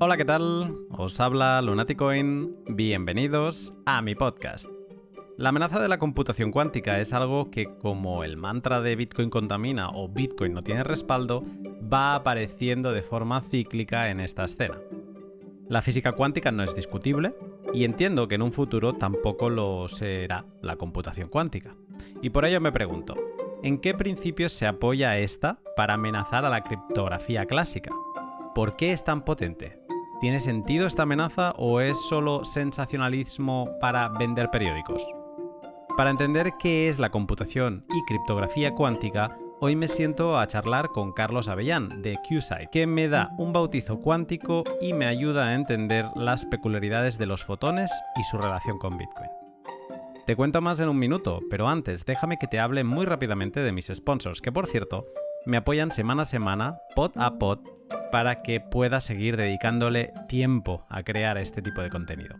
Hola, ¿qué tal? Os habla Lunaticoin. Bienvenidos a mi podcast. La amenaza de la computación cuántica es algo que, como el mantra de Bitcoin contamina o Bitcoin no tiene respaldo, va apareciendo de forma cíclica en esta escena. La física cuántica no es discutible y entiendo que en un futuro tampoco lo será la computación cuántica. Y por ello me pregunto, ¿en qué principios se apoya esta para amenazar a la criptografía clásica? ¿Por qué es tan potente? ¿Tiene sentido esta amenaza o es solo sensacionalismo para vender periódicos? Para entender qué es la computación y criptografía cuántica, hoy me siento a charlar con Carlos Avellán de QSight, que me da un bautizo cuántico y me ayuda a entender las peculiaridades de los fotones y su relación con Bitcoin. Te cuento más en un minuto, pero antes déjame que te hable muy rápidamente de mis sponsors, que por cierto, me apoyan semana a semana, pod a pod, para que pueda seguir dedicándole tiempo a crear este tipo de contenido.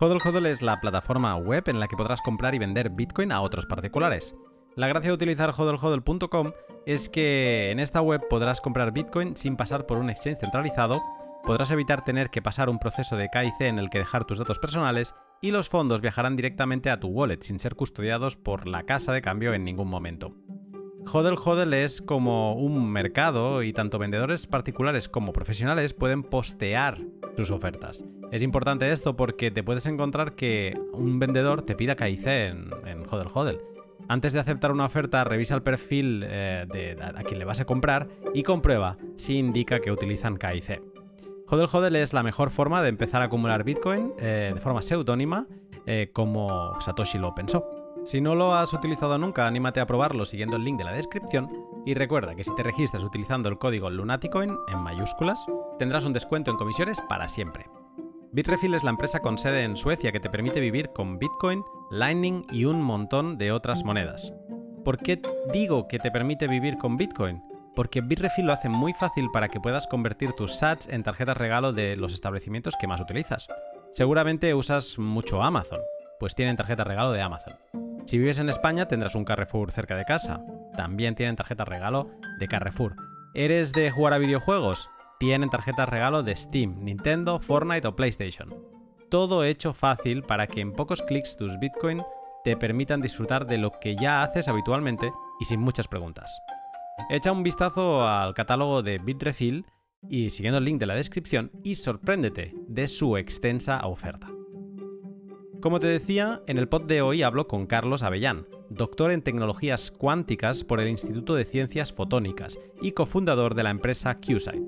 Hodl es la plataforma web en la que podrás comprar y vender Bitcoin a otros particulares. La gracia de utilizar hodlhodl.com es que en esta web podrás comprar Bitcoin sin pasar por un exchange centralizado, podrás evitar tener que pasar un proceso de KIC en el que dejar tus datos personales y los fondos viajarán directamente a tu wallet sin ser custodiados por la casa de cambio en ningún momento. Hodel Hodel es como un mercado y tanto vendedores particulares como profesionales pueden postear sus ofertas. Es importante esto porque te puedes encontrar que un vendedor te pida KIC en, en Hodel Antes de aceptar una oferta, revisa el perfil eh, de a quien le vas a comprar y comprueba si indica que utilizan KIC. Hodel Hodel es la mejor forma de empezar a acumular Bitcoin eh, de forma seudónima eh, como Satoshi lo pensó. Si no lo has utilizado nunca, anímate a probarlo siguiendo el link de la descripción y recuerda que si te registras utilizando el código LUNATICOIN en mayúsculas, tendrás un descuento en comisiones para siempre. Bitrefill es la empresa con sede en Suecia que te permite vivir con Bitcoin, Lightning y un montón de otras monedas. ¿Por qué digo que te permite vivir con Bitcoin? Porque Bitrefill lo hace muy fácil para que puedas convertir tus sats en tarjetas regalo de los establecimientos que más utilizas. Seguramente usas mucho Amazon, pues tienen tarjeta regalo de Amazon. Si vives en España tendrás un Carrefour cerca de casa, también tienen tarjeta regalo de Carrefour. ¿Eres de jugar a videojuegos? Tienen tarjetas regalo de Steam, Nintendo, Fortnite o PlayStation. Todo hecho fácil para que en pocos clics tus Bitcoin te permitan disfrutar de lo que ya haces habitualmente y sin muchas preguntas. Echa un vistazo al catálogo de Bitrefill y siguiendo el link de la descripción y sorpréndete de su extensa oferta. Como te decía, en el pod de hoy hablo con Carlos Avellán, doctor en tecnologías cuánticas por el Instituto de Ciencias Fotónicas y cofundador de la empresa QSI.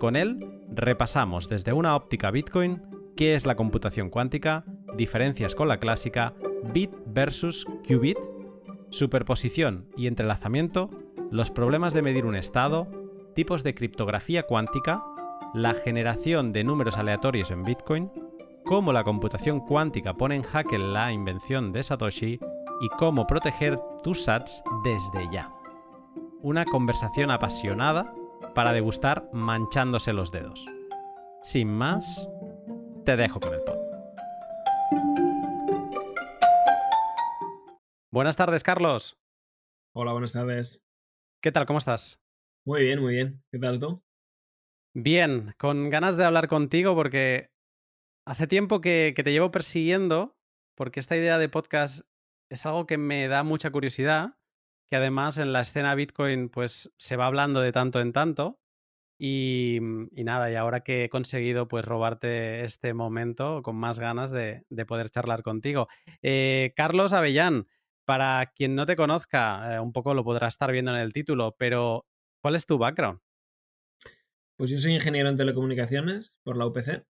Con él repasamos desde una óptica Bitcoin qué es la computación cuántica, diferencias con la clásica, bit versus qubit, superposición y entrelazamiento, los problemas de medir un estado, tipos de criptografía cuántica, la generación de números aleatorios en Bitcoin, cómo la computación cuántica pone en jaque la invención de Satoshi y cómo proteger tus sats desde ya. Una conversación apasionada para degustar manchándose los dedos. Sin más, te dejo con el pod. Buenas tardes, Carlos. Hola, buenas tardes. ¿Qué tal? ¿Cómo estás? Muy bien, muy bien. ¿Qué tal tú? Bien, con ganas de hablar contigo porque Hace tiempo que, te llevo persiguiendo porque esta idea de podcast es algo que me da mucha curiosidad, que además en la escena Bitcoin pues se va hablando de tanto en tanto. Y, mm, nada, y ahora que he conseguido pues robarte este momento con más ganas de, poder charlar contigo. Eh, Carlos Avellán, para quien no te conozca, eh, un poco lo podrás estar viendo en el título, pero ¿cuál es tu background? Pues yo soy ingeniero en telecomunicaciones por la UPC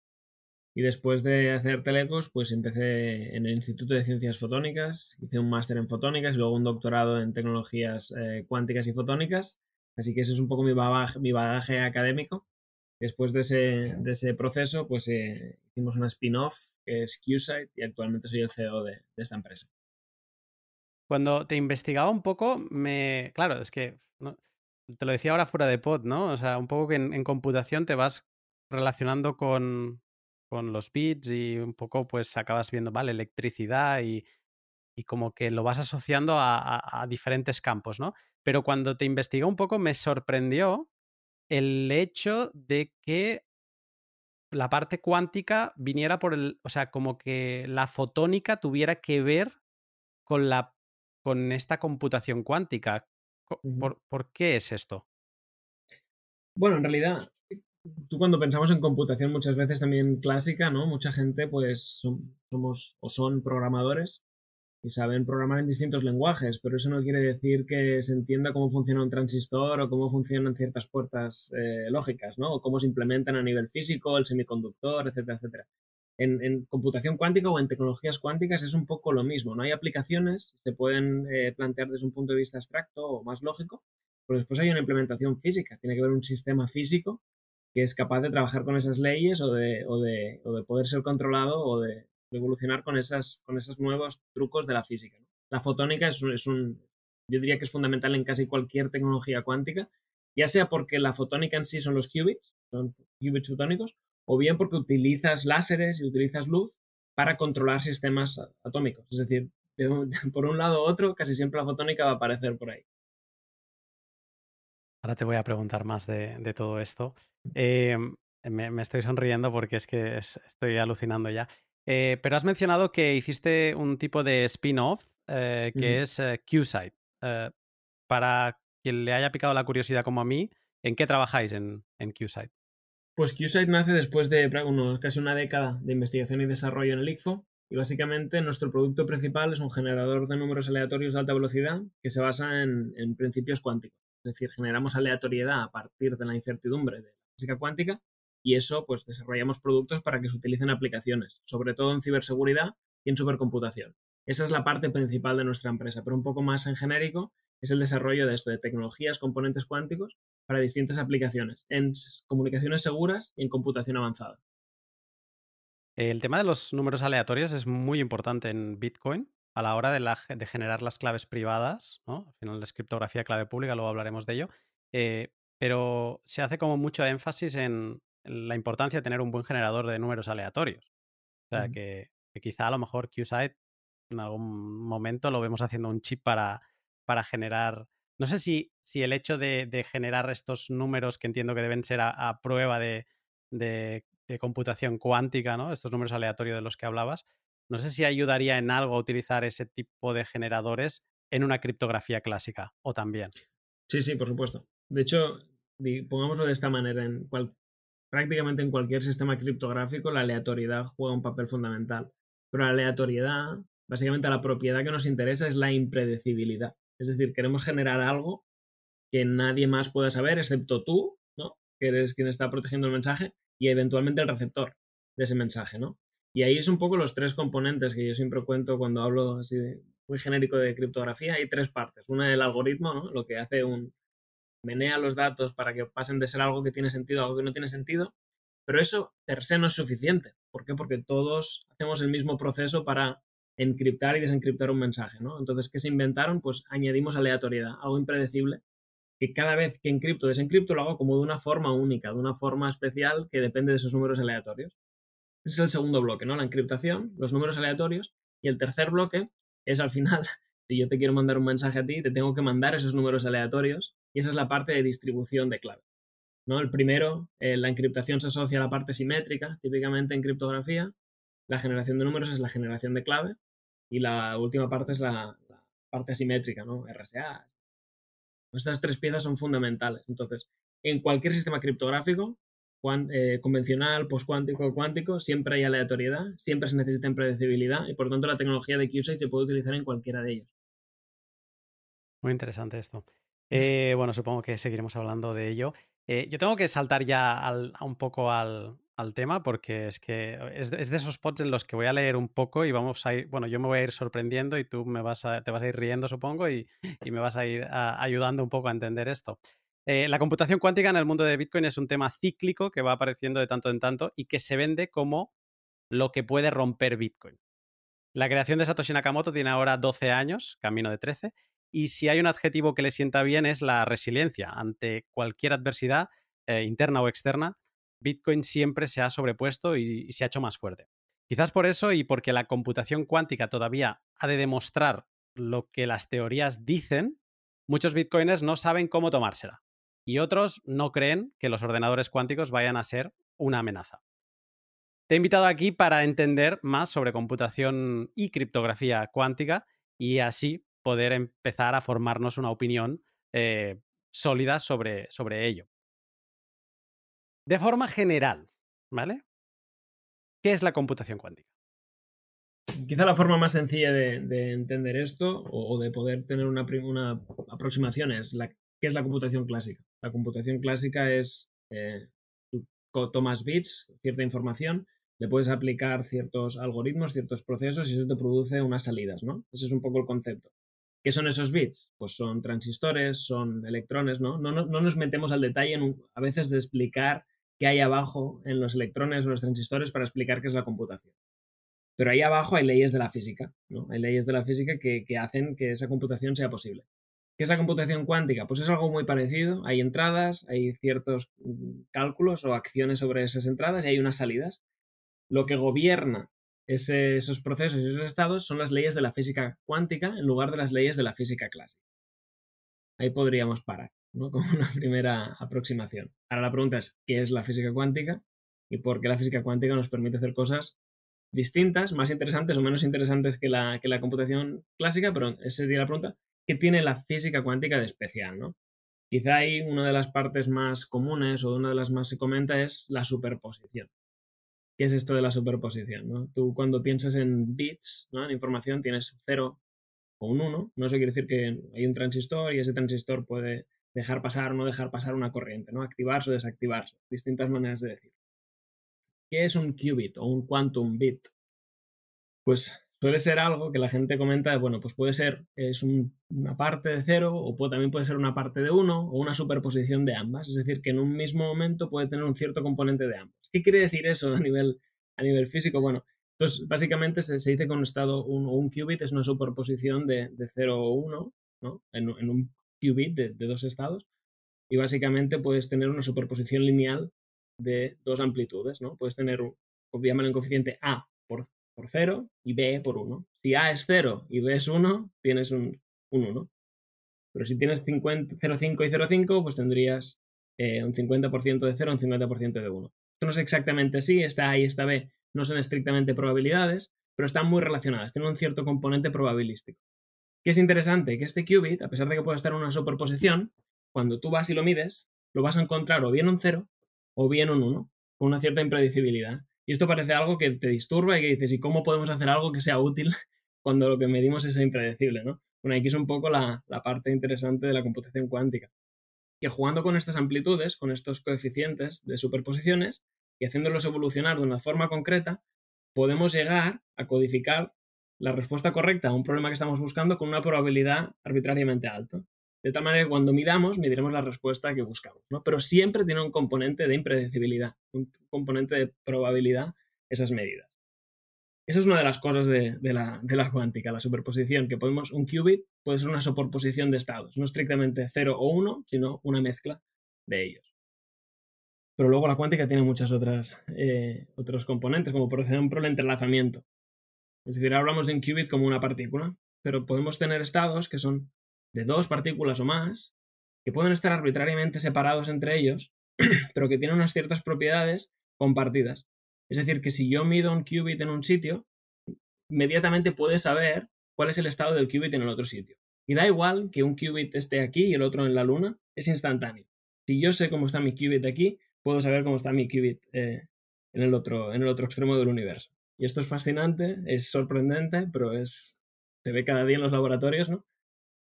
y después de hacer telecos, pues empecé en el Instituto de Ciencias Fotónicas, hice un máster en fotónicas y luego un doctorado en tecnologías eh, cuánticas y fotónicas. Así que ese es un poco mi bagaje, mi bagaje académico. Después de ese, de ese proceso, pues eh, hicimos una spin-off que es QSite y actualmente soy el CEO de, esta empresa. Cuando te investigaba un poco, me. Claro, es que. Te lo decía ahora fuera de pod, ¿no? O sea, un poco que en computación te vas relacionando con, con los bits y un poco pues acabas viendo, vale, electricidad y, y como que lo vas asociando a, diferentes campos, ¿no? Pero cuando te investigué un poco me sorprendió el hecho de que la parte cuántica viniera por el, o sea, como que la fotónica tuviera que ver con la con esta computación cuántica. ¿por qué es esto? Bueno, en realidad tú cuando pensamos en computación muchas veces también clásica, ¿no? Mucha gente pues somos o son programadores y saben programar en distintos lenguajes, pero eso no quiere decir que se entienda cómo funciona un transistor o cómo funcionan ciertas puertas eh, lógicas, ¿no? O cómo se implementan a nivel físico, el semiconductor, etcétera, etcétera. En, computación cuántica o en tecnologías cuánticas es un poco lo mismo, ¿no? Hay aplicaciones, se pueden eh, plantear desde un punto de vista abstracto o más lógico, pero después hay una implementación física, tiene que haber un sistema físico que es capaz de trabajar con esas leyes o de, poder ser controlado o de, evolucionar con, esas, con esos nuevos trucos de la física. La fotónica es, un, yo diría que es fundamental en casi cualquier tecnología cuántica, ya sea porque la fotónica en sí son los qubits, son qubits fotónicos, o bien porque utilizas láseres y utilizas luz para controlar sistemas atómicos. Es decir, por un lado u otro, casi siempre la fotónica va a aparecer por ahí. Ahora te voy a preguntar más de todo esto. Eh, me, estoy sonriendo porque es que estoy alucinando ya. Eh, pero has mencionado que hiciste un tipo de spin-off eh, que es QSite. para quien le haya picado la curiosidad como a mí, ¿en qué trabajáis en, en Pues QSite nace después de casi una década de investigación y desarrollo en el ICFO, y básicamente nuestro producto principal es un generador de números aleatorios de alta velocidad que se basa en, en, principios cuánticos. Es decir, generamos aleatoriedad a partir de la incertidumbre de física cuántica y eso pues desarrollamos productos para que se utilicen aplicaciones, sobre todo en ciberseguridad y en supercomputación. Esa es la parte principal de nuestra empresa, pero un poco más en genérico es el desarrollo de esto, de tecnologías, componentes cuánticos para distintas aplicaciones, en comunicaciones seguras y en computación avanzada. El tema de los números aleatorios es muy importante en Bitcoin a la hora de, generar las claves privadas, ¿no? Al final la criptografía clave pública, luego hablaremos de ello. Eh, pero se hace como mucho énfasis en la importancia de tener un buen generador de números aleatorios. O sea, que, quizá a lo mejor QSite en algún momento lo vemos haciendo un chip para, generar. No sé si, si el hecho de, generar estos números que entiendo que deben ser a, prueba de, de, computación cuántica, ¿no? Estos números aleatorios de los que hablabas. No sé si ayudaría en algo a utilizar ese tipo de generadores en una criptografía clásica o también. Sí, sí, por supuesto. De hecho, pongámoslo de esta manera, en cual, prácticamente en cualquier sistema criptográfico la aleatoriedad juega un papel fundamental. Pero la aleatoriedad, básicamente la propiedad que nos interesa es la impredecibilidad. Es decir, queremos generar algo que nadie más pueda saber, excepto tú, ¿no? Que eres quien está protegiendo el mensaje y eventualmente el receptor de ese mensaje, ¿no? Y ahí es un poco los tres componentes que yo siempre cuento cuando hablo así de, muy genérico de criptografía. Hay tres partes. Una, el algoritmo, Lo que hace un, menea los datos para que pasen de ser algo que tiene sentido a algo que no tiene sentido, pero eso per se no es suficiente. ¿Por qué? Porque todos hacemos el mismo proceso para encriptar y desencriptar un mensaje, ¿no? Entonces, ¿qué se inventaron? Pues añadimos aleatoriedad, algo impredecible, que cada vez que encripto desencripto lo hago como de una forma única, de una forma especial que depende de esos números aleatorios. Ese es el segundo bloque, ¿no? La encriptación, los números aleatorios. Y el tercer bloque es al final, si yo te quiero mandar un mensaje a ti, te tengo que mandar esos números aleatorios y esa es la parte de distribución de clave. ¿no? El primero, eh, la encriptación se asocia a la parte simétrica, típicamente en criptografía. La generación de números es la generación de clave y la última parte es la, parte asimétrica, ¿no? RSA. Estas tres piezas son fundamentales. Entonces, en cualquier sistema criptográfico, eh, convencional, postcuántico, cuántico, siempre hay aleatoriedad, siempre se necesita impredecibilidad y por tanto la tecnología de QSAID se puede utilizar en cualquiera de ellos. Muy interesante esto. Eh, bueno, supongo que seguiremos hablando de ello. Eh, yo tengo que saltar ya un poco al, tema porque es que es de, esos spots en los que voy a leer un poco y vamos a ir, bueno, yo me voy a ir sorprendiendo y tú me vas a, te vas a ir riendo, supongo, y, me vas a ir ayudando un poco a entender esto. Eh, la computación cuántica en el mundo de Bitcoin es un tema cíclico que va apareciendo de tanto en tanto y que se vende como lo que puede romper Bitcoin. La creación de Satoshi Nakamoto tiene ahora 12 años, camino de 13, y si hay un adjetivo que le sienta bien es la resiliencia. Ante cualquier adversidad, eh, interna o externa, Bitcoin siempre se ha sobrepuesto y, y se ha hecho más fuerte. Quizás por eso y porque la computación cuántica todavía ha de demostrar lo que las teorías dicen, muchos bitcoiners no saben cómo tomársela. Y otros no creen que los ordenadores cuánticos vayan a ser una amenaza. Te he invitado aquí para entender más sobre computación y criptografía cuántica y así poder empezar a formarnos una opinión eh, sólida sobre, sobre ello. De forma general, ¿vale? ¿Qué es la computación cuántica? Quizá la forma más sencilla de, entender esto o, de poder tener una, aproximación es la es la computación clásica. La computación clásica es eh, tú tomas bits, cierta información, le puedes aplicar ciertos algoritmos, ciertos procesos y eso te produce unas salidas, ¿no? Ese es un poco el concepto. ¿Qué son esos bits? Pues son transistores, son electrones, ¿no? No, nos metemos al detalle a veces de explicar qué hay abajo en los electrones o los transistores para explicar qué es la computación. Pero ahí abajo hay leyes de la física, ¿no? Hay leyes de la física que, que hacen que esa computación sea posible. ¿Qué es la computación cuántica? Pues es algo muy parecido. Hay entradas, hay ciertos mm, cálculos o acciones sobre esas entradas y hay unas salidas. Lo que gobierna esos procesos y esos estados son las leyes de la física cuántica en lugar de las leyes de la física clásica. Ahí podríamos parar, ¿no? Como una primera aproximación. Ahora la pregunta es, ¿qué es la física cuántica? Y por qué la física cuántica nos permite hacer cosas distintas, más interesantes o menos interesantes que la, que la computación clásica, pero esa sería la pregunta, ¿qué tiene la física cuántica de especial? ¿no? Quizá ahí una de las partes más comunes o una de las más se comenta es la superposición qué es esto de la superposición. Tú cuando piensas en bits, ¿no? en información, tienes 0 o un 1. No eso quiere decir que hay un transistor y ese transistor puede dejar pasar o no dejar pasar una corriente, ¿no? activarse o desactivarse. Distintas maneras de decir. ¿Qué es un qubit o un quantum bit? Pues suele ser algo que la gente comenta bueno, pues puede ser es una parte de cero o puede, también puede ser una parte de uno o una superposición de ambas. Es decir, que en un mismo momento puede tener un cierto componente de ambas. ¿Qué quiere decir eso a nivel, a nivel físico? Bueno, entonces básicamente se, dice que un estado, un, un qubit es una superposición de, 0 o 1, ¿no? En, un qubit de, dos estados. Y básicamente puedes tener una superposición lineal de dos amplitudes, ¿no? Puedes tener, obviamente, un coeficiente A por por 0 y B por 1. Si A es 0 y B es 1, tienes un, 1. Pero si tienes 0,5 y 0,5, pues tendrías eh, un 50% de 0 un 50% de 1. Esto no es exactamente así, esta A y esta B no son estrictamente probabilidades, pero están muy relacionadas, tienen un cierto componente probabilístico. ¿Qué es interesante? Que este qubit, a pesar de que pueda estar en una superposición, cuando tú vas y lo mides, lo vas a encontrar o bien un 0 o bien un 1, con una cierta impredecibilidad. Y esto parece algo que te disturba y que dices, ¿y cómo podemos hacer algo que sea útil cuando lo que medimos es impredecible? ¿no? Bueno, aquí es un poco la, la parte interesante de la computación cuántica, que jugando con estas amplitudes, con estos coeficientes de superposiciones y haciéndolos evolucionar de una forma concreta, podemos llegar a codificar la respuesta correcta a un problema que estamos buscando con una probabilidad arbitrariamente alta de tal manera que cuando midamos, mediremos la respuesta que buscamos, ¿no? Pero siempre tiene un componente de impredecibilidad, un componente de probabilidad esas medidas. Esa es una de las cosas de, la, cuántica, la superposición, que podemos, un qubit puede ser una superposición de estados, no estrictamente 0 o 1, sino una mezcla de ellos. Pero luego la cuántica tiene muchas otras eh, otros componentes, como por ejemplo el entrelazamiento. Es decir, hablamos de un qubit como una partícula, pero podemos tener estados que son de dos partículas o más que pueden estar arbitrariamente separados entre ellos, pero que tienen unas ciertas propiedades compartidas. Es decir, que si yo mido un qubit en un sitio, inmediatamente puede saber cuál es el estado del qubit en el otro sitio. Y da igual que un qubit esté aquí y el otro en la luna, es instantáneo. Si yo sé cómo está mi qubit aquí, puedo saber cómo está mi qubit eh, en, el otro, en el otro extremo del universo. Y esto es fascinante, es sorprendente, pero es, se ve cada día en los laboratorios, ¿no?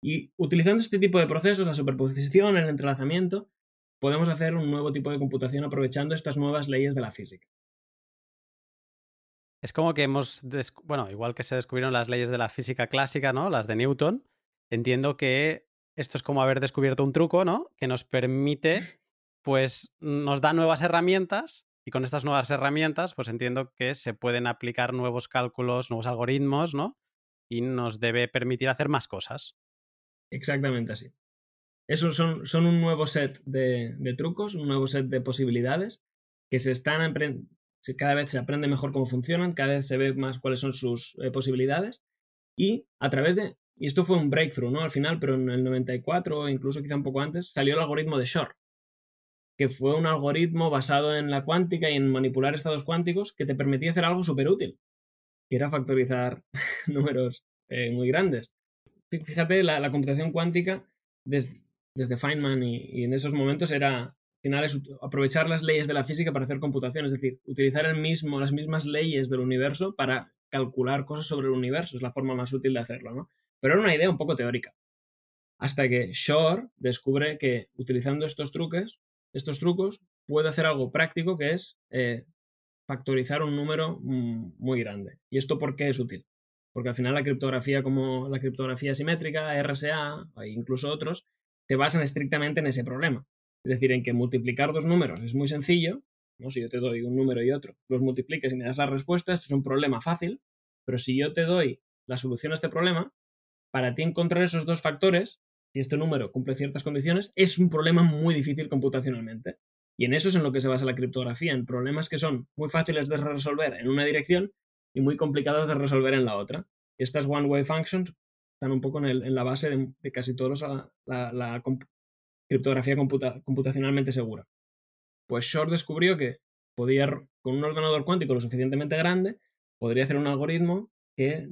Y utilizando este tipo de procesos, la superposición, el entrelazamiento, podemos hacer un nuevo tipo de computación aprovechando estas nuevas leyes de la física. Es como que hemos, bueno, igual que se descubrieron las leyes de la física clásica, ¿no? Las de Newton, entiendo que esto es como haber descubierto un truco, ¿no? Que nos permite, pues, nos da nuevas herramientas y con estas nuevas herramientas, pues entiendo que se pueden aplicar nuevos cálculos, nuevos algoritmos, ¿no? Y nos debe permitir hacer más cosas. Exactamente así. Esos son, un nuevo set de, trucos, un nuevo set de posibilidades que se están cada vez se aprende mejor cómo funcionan, cada vez se ve más cuáles son sus eh, posibilidades y a través de y esto fue un breakthrough, ¿no? Al final, pero en el 94 incluso quizá un poco antes salió el algoritmo de Shor, que fue un algoritmo basado en la cuántica y en manipular estados cuánticos que te permitía hacer algo súper útil, que era factorizar números eh, muy grandes fíjate, la, computación cuántica desde, Feynman y, en esos momentos era, aprovechar las leyes de la física para hacer computación, es decir, utilizar el mismo, las mismas leyes del universo para calcular cosas sobre el universo, es la forma más útil de hacerlo, ¿no? Pero era una idea un poco teórica. Hasta que Shor descubre que utilizando estos truques, estos trucos, puede hacer algo práctico que es eh, factorizar un número mm, muy grande. ¿Y esto por qué es útil? porque al final la criptografía como la criptografía simétrica, RSA e incluso otros, se basan estrictamente en ese problema. Es decir, en que multiplicar dos números es muy sencillo, ¿no? si yo te doy un número y otro, los multiplicas y me das la respuesta, esto es un problema fácil, pero si yo te doy la solución a este problema, para ti encontrar esos dos factores, si este número cumple ciertas condiciones, es un problema muy difícil computacionalmente. Y en eso es en lo que se basa la criptografía, en problemas que son muy fáciles de resolver en una dirección, y muy complicados de resolver en la otra. estas one-way functions están un poco en, la base de, casi todos ah, la, criptografía computacionalmente segura. Pues Shor descubrió que podía, con un ordenador cuántico lo suficientemente grande, podría hacer un algoritmo que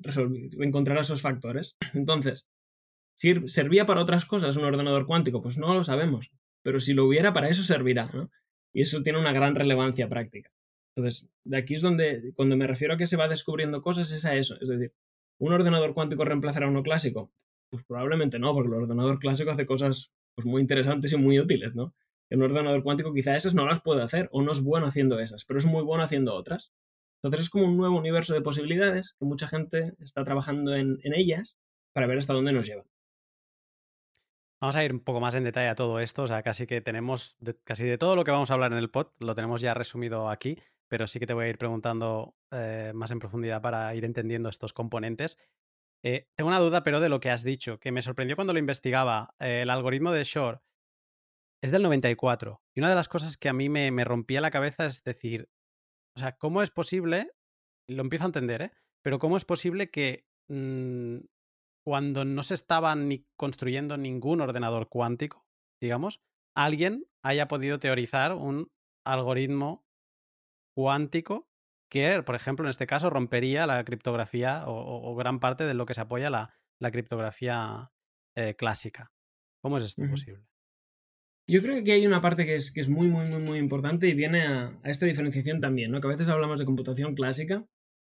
encontrara esos factores. Entonces, ¿servía para otras cosas un ordenador cuántico? Pues no lo sabemos, pero si lo hubiera, para eso servirá. Y eso tiene una gran relevancia práctica. Entonces, de aquí es donde, cuando me refiero a que se va descubriendo cosas, es a eso. Es decir, ¿un ordenador cuántico reemplazará a uno clásico? Pues probablemente no, porque el ordenador clásico hace cosas pues, muy interesantes y muy útiles, ¿no? El ordenador cuántico quizá esas no las puede hacer, o no es bueno haciendo esas, pero es muy bueno haciendo otras. Entonces es como un nuevo universo de posibilidades que mucha gente está trabajando en, ellas para ver hasta dónde nos llevan. Vamos a ir un poco más en detalle a todo esto, o sea, casi que tenemos, casi de todo lo que vamos a hablar en el pod, lo tenemos ya resumido aquí pero sí que te voy a ir preguntando eh, más en profundidad para ir entendiendo estos componentes. Eh, tengo una duda, pero de lo que has dicho, que me sorprendió cuando lo investigaba. Eh, el algoritmo de Shor es del 94. Y una de las cosas que a mí me, rompía la cabeza es decir, o sea, ¿cómo es posible? Lo empiezo a entender, Pero ¿cómo es posible que mm, cuando no se estaba ni construyendo ningún ordenador cuántico, digamos, alguien haya podido teorizar un algoritmo cuántico que, por ejemplo, en este caso rompería la criptografía o, gran parte de lo que se apoya la, la criptografía eh, clásica. ¿Cómo es esto posible? Yo creo que aquí hay una parte que es, es muy, muy, muy, muy importante y viene a, esta diferenciación también, ¿no? Que a veces hablamos de computación clásica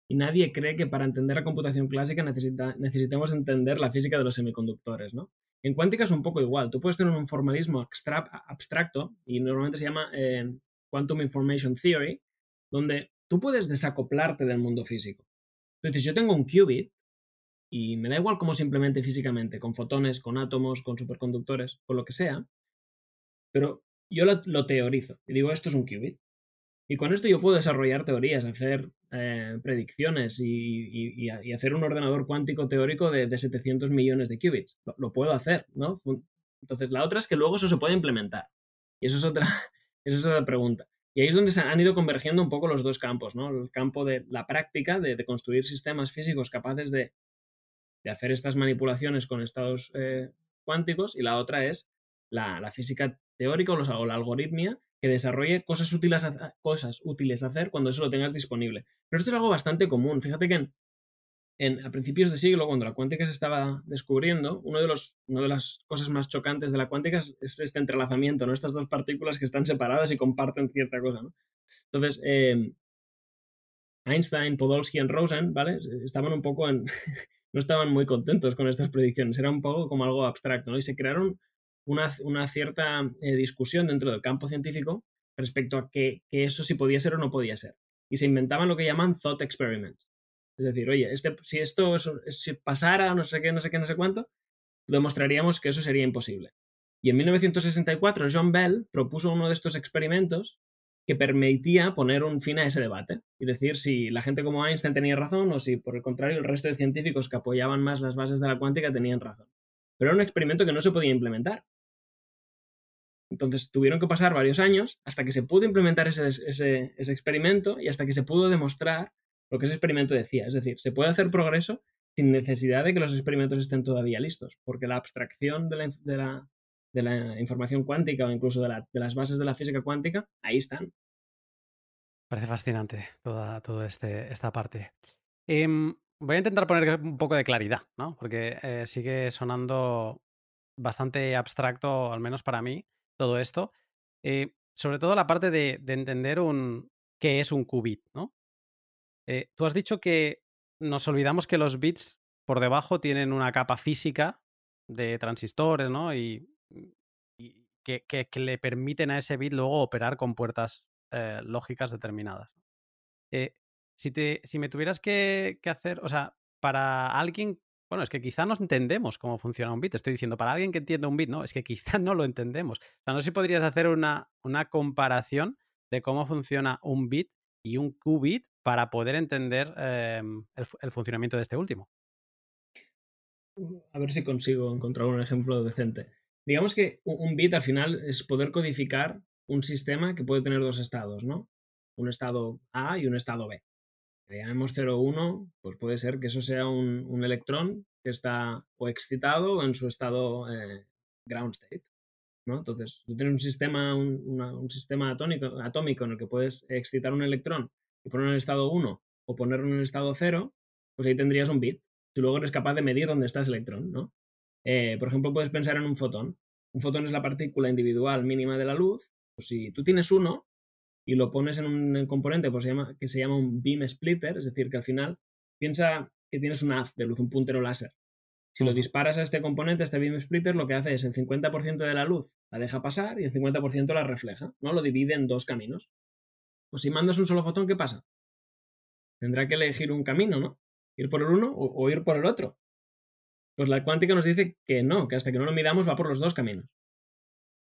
y nadie cree que para entender la computación clásica necesita, necesitamos entender la física de los semiconductores, ¿no? En cuántica es un poco igual. Tú puedes tener un formalismo abstracto y normalmente se llama eh, Quantum Information Theory, donde tú puedes desacoplarte del mundo físico. Entonces, yo tengo un qubit y me da igual cómo simplemente físicamente, con fotones, con átomos, con superconductores, con lo que sea, pero yo lo, teorizo y digo, esto es un qubit. Y con esto yo puedo desarrollar teorías, hacer eh, predicciones y, hacer un ordenador cuántico teórico de, 700 millones de qubits. Lo, lo, puedo hacer, ¿no? Entonces, la otra es que luego eso se puede implementar. Y eso es otra, eso es otra pregunta. Y ahí es donde se han ido convergiendo un poco los dos campos, ¿no? El campo de la práctica, de, construir sistemas físicos capaces de, hacer estas manipulaciones con estados eh, cuánticos, y la otra es la, física teórica o, los, la algoritmia que desarrolle cosas útiles, cosas útiles a hacer cuando eso lo tengas disponible. Pero esto es algo bastante común. Fíjate que en, a principios de siglo, cuando la cuántica se estaba descubriendo, uno de los, una de las cosas más chocantes de la cuántica es, este entrelazamiento, ¿no? estas dos partículas que están separadas y comparten cierta cosa. Entonces, em, Einstein, Podolsky y Rosen ¿vale? estaban un poco en... no estaban muy contentos con estas predicciones, era un poco como algo abstracto, ¿no? Y se crearon una, cierta eh, discusión dentro del campo científico respecto a que, que eso sí podía ser o no podía ser. Y se inventaban lo que llaman thought experiments, es decir, oye, este, si esto pasara, no sé qué, no sé qué, no sé cuánto, demostraríamos que eso sería imposible. Y en 1964 John Bell propuso uno de estos experimentos que permitía poner un fin a ese debate y decir si la gente como Einstein tenía razón o si por el contrario el resto de científicos que apoyaban más las bases de la cuántica tenían razón. Pero era un experimento que no se podía implementar. Entonces tuvieron que pasar varios años hasta que se pudo implementar ese experimento y hasta que se pudo demostrar lo que ese experimento decía. Es decir, se puede hacer progreso sin necesidad de que los experimentos estén todavía listos, porque la abstracción de la, información cuántica o incluso de, las bases de la física cuántica, ahí están. Parece fascinante toda, este, esta parte. Em, voy a intentar poner un poco de claridad, ¿no? Porque eh, sigue sonando bastante abstracto, al menos para mí, todo esto. Eh, sobre todo la parte de, de entender un, qué es un qubit, ¿no? Eh, tú has dicho que nos olvidamos que los bits por debajo tienen una capa física de transistores, ¿no? Y, que, le permiten a ese bit luego operar con puertas eh, lógicas determinadas. Eh, si, si me tuvieras que, hacer, o sea, para alguien bueno, es que quizá no entendemos cómo funciona un bit. Estoy diciendo, para alguien que entiende un bit, no, es que quizá no lo entendemos. O sea, no sé si podrías hacer una comparación de cómo funciona un bit y un qubit para poder entender em, el, funcionamiento de este último. Uh, a ver si consigo encontrar un ejemplo decente. Digamos que un bit al final es poder codificar un sistema que puede tener dos estados, ¿no? Un estado A y un estado B. Le llamemos uno, pues puede ser que eso sea un, electrón que está o excitado o en su estado eh, ground state. Entonces, tú tienes un sistema, sistema atómico, en el que puedes excitar un electrón y ponerlo en estado 1 o ponerlo en el estado 0, pues ahí tendrías un bit. Si luego eres capaz de medir dónde está ese electrón, ¿no? Eh, por ejemplo, puedes pensar en un fotón. Un fotón es la partícula individual mínima de la luz. Pues si tú tienes uno y lo pones en un componente se llama, que se llama un beam splitter, es decir, que al final piensa que tienes un haz de luz, un puntero láser. Si lo disparas a este componente, a este beam splitter, lo que hace es el 50% de la luz la deja pasar y el 50% la refleja, ¿no? Lo divide en dos caminos. Pues si mandas un solo fotón, ¿qué pasa? Tendrá que elegir un camino, ¿no? Ir por el uno o, ir por el otro. Pues la cuántica nos dice que no, que hasta que no lo midamos va por los dos caminos.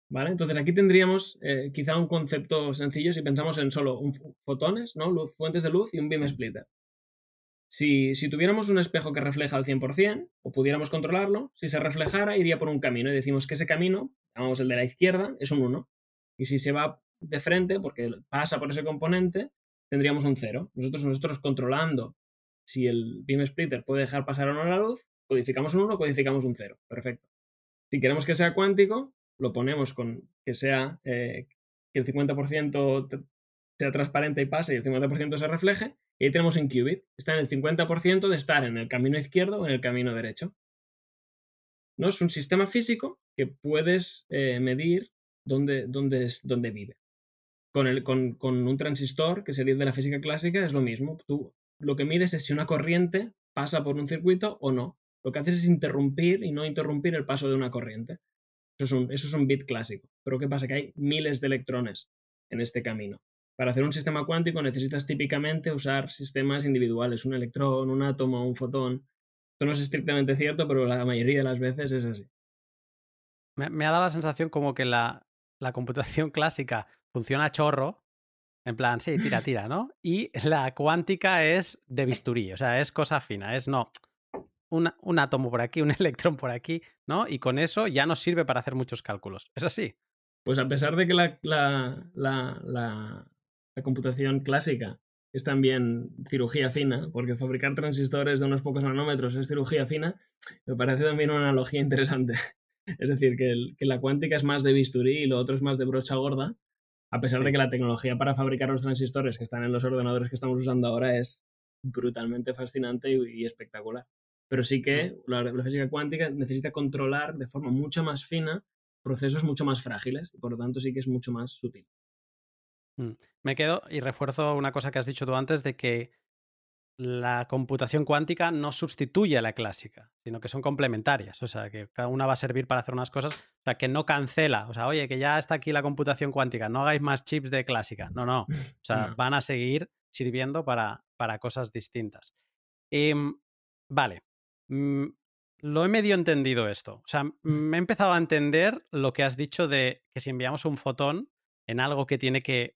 ¿Vale? Entonces aquí tendríamos eh, quizá un concepto sencillo si pensamos en solo fotones, ¿no? Luz, fuentes de luz y un beam splitter. Si, tuviéramos un espejo que refleja al 100% o pudiéramos controlarlo, si se reflejara iría por un camino y decimos que ese camino, llamamos el de la izquierda, es un 1. Y si se va de frente, porque pasa por ese componente, tendríamos un 0. Nosotros, nosotros controlando si el beam splitter puede dejar pasar o no la luz, codificamos un 1, codificamos un 0. Perfecto. Si queremos que sea cuántico, lo ponemos con que sea eh, que el 50% sea transparente y pase y el 50% se refleje, y ahí tenemos en qubit. Está en el 50% de estar en el camino izquierdo o en el camino derecho. ¿No? Es un sistema físico que puedes eh, medir dónde, dónde, dónde vive. Con, con, un transistor, que sería de la física clásica, es lo mismo. Tú lo que mides es si una corriente pasa por un circuito o no. Lo que haces es interrumpir y no interrumpir el paso de una corriente. Eso es un, eso es un bit clásico. Pero ¿qué pasa? Que hay miles de electrones en este camino. Para hacer un sistema cuántico necesitas típicamente usar sistemas individuales, un electrón, un átomo, un fotón. Esto no es estrictamente cierto, pero la mayoría de las veces es así. Me, ha dado la sensación como que la, la computación clásica funciona a chorro, en plan, sí, tira, tira, ¿no? Y la cuántica es de bisturí, o sea, es cosa fina, es no. Un, un, átomo por aquí, un electrón por aquí, ¿no? Y con eso ya nos sirve para hacer muchos cálculos. ¿Es así? Pues a pesar de que la, la, la computación clásica es también cirugía fina, porque fabricar transistores de unos pocos nanómetros es cirugía fina, me parece también una analogía interesante. es decir, que, la cuántica es más de bisturí y lo otro es más de brocha gorda, a pesar de que la tecnología para fabricar los transistores que están en los ordenadores que estamos usando ahora es brutalmente fascinante y, espectacular. Pero sí que la, la física cuántica necesita controlar de forma mucho más fina procesos mucho más frágiles y por lo tanto sí que es mucho más sutil. Mm, me quedo y refuerzo una cosa que has dicho tú antes de que la computación cuántica no sustituye a la clásica, sino que son complementarias. O sea, que cada una va a servir para hacer unas cosas. O sea, que no cancela. O sea, oye, que ya está aquí la computación cuántica, no hagáis más chips de clásica. No, no. O sea, van a seguir sirviendo para, para cosas distintas. Em, vale. Mm, lo he medio entendido esto. O sea, me he empezado a entender lo que has dicho de que si enviamos un fotón en algo que tiene que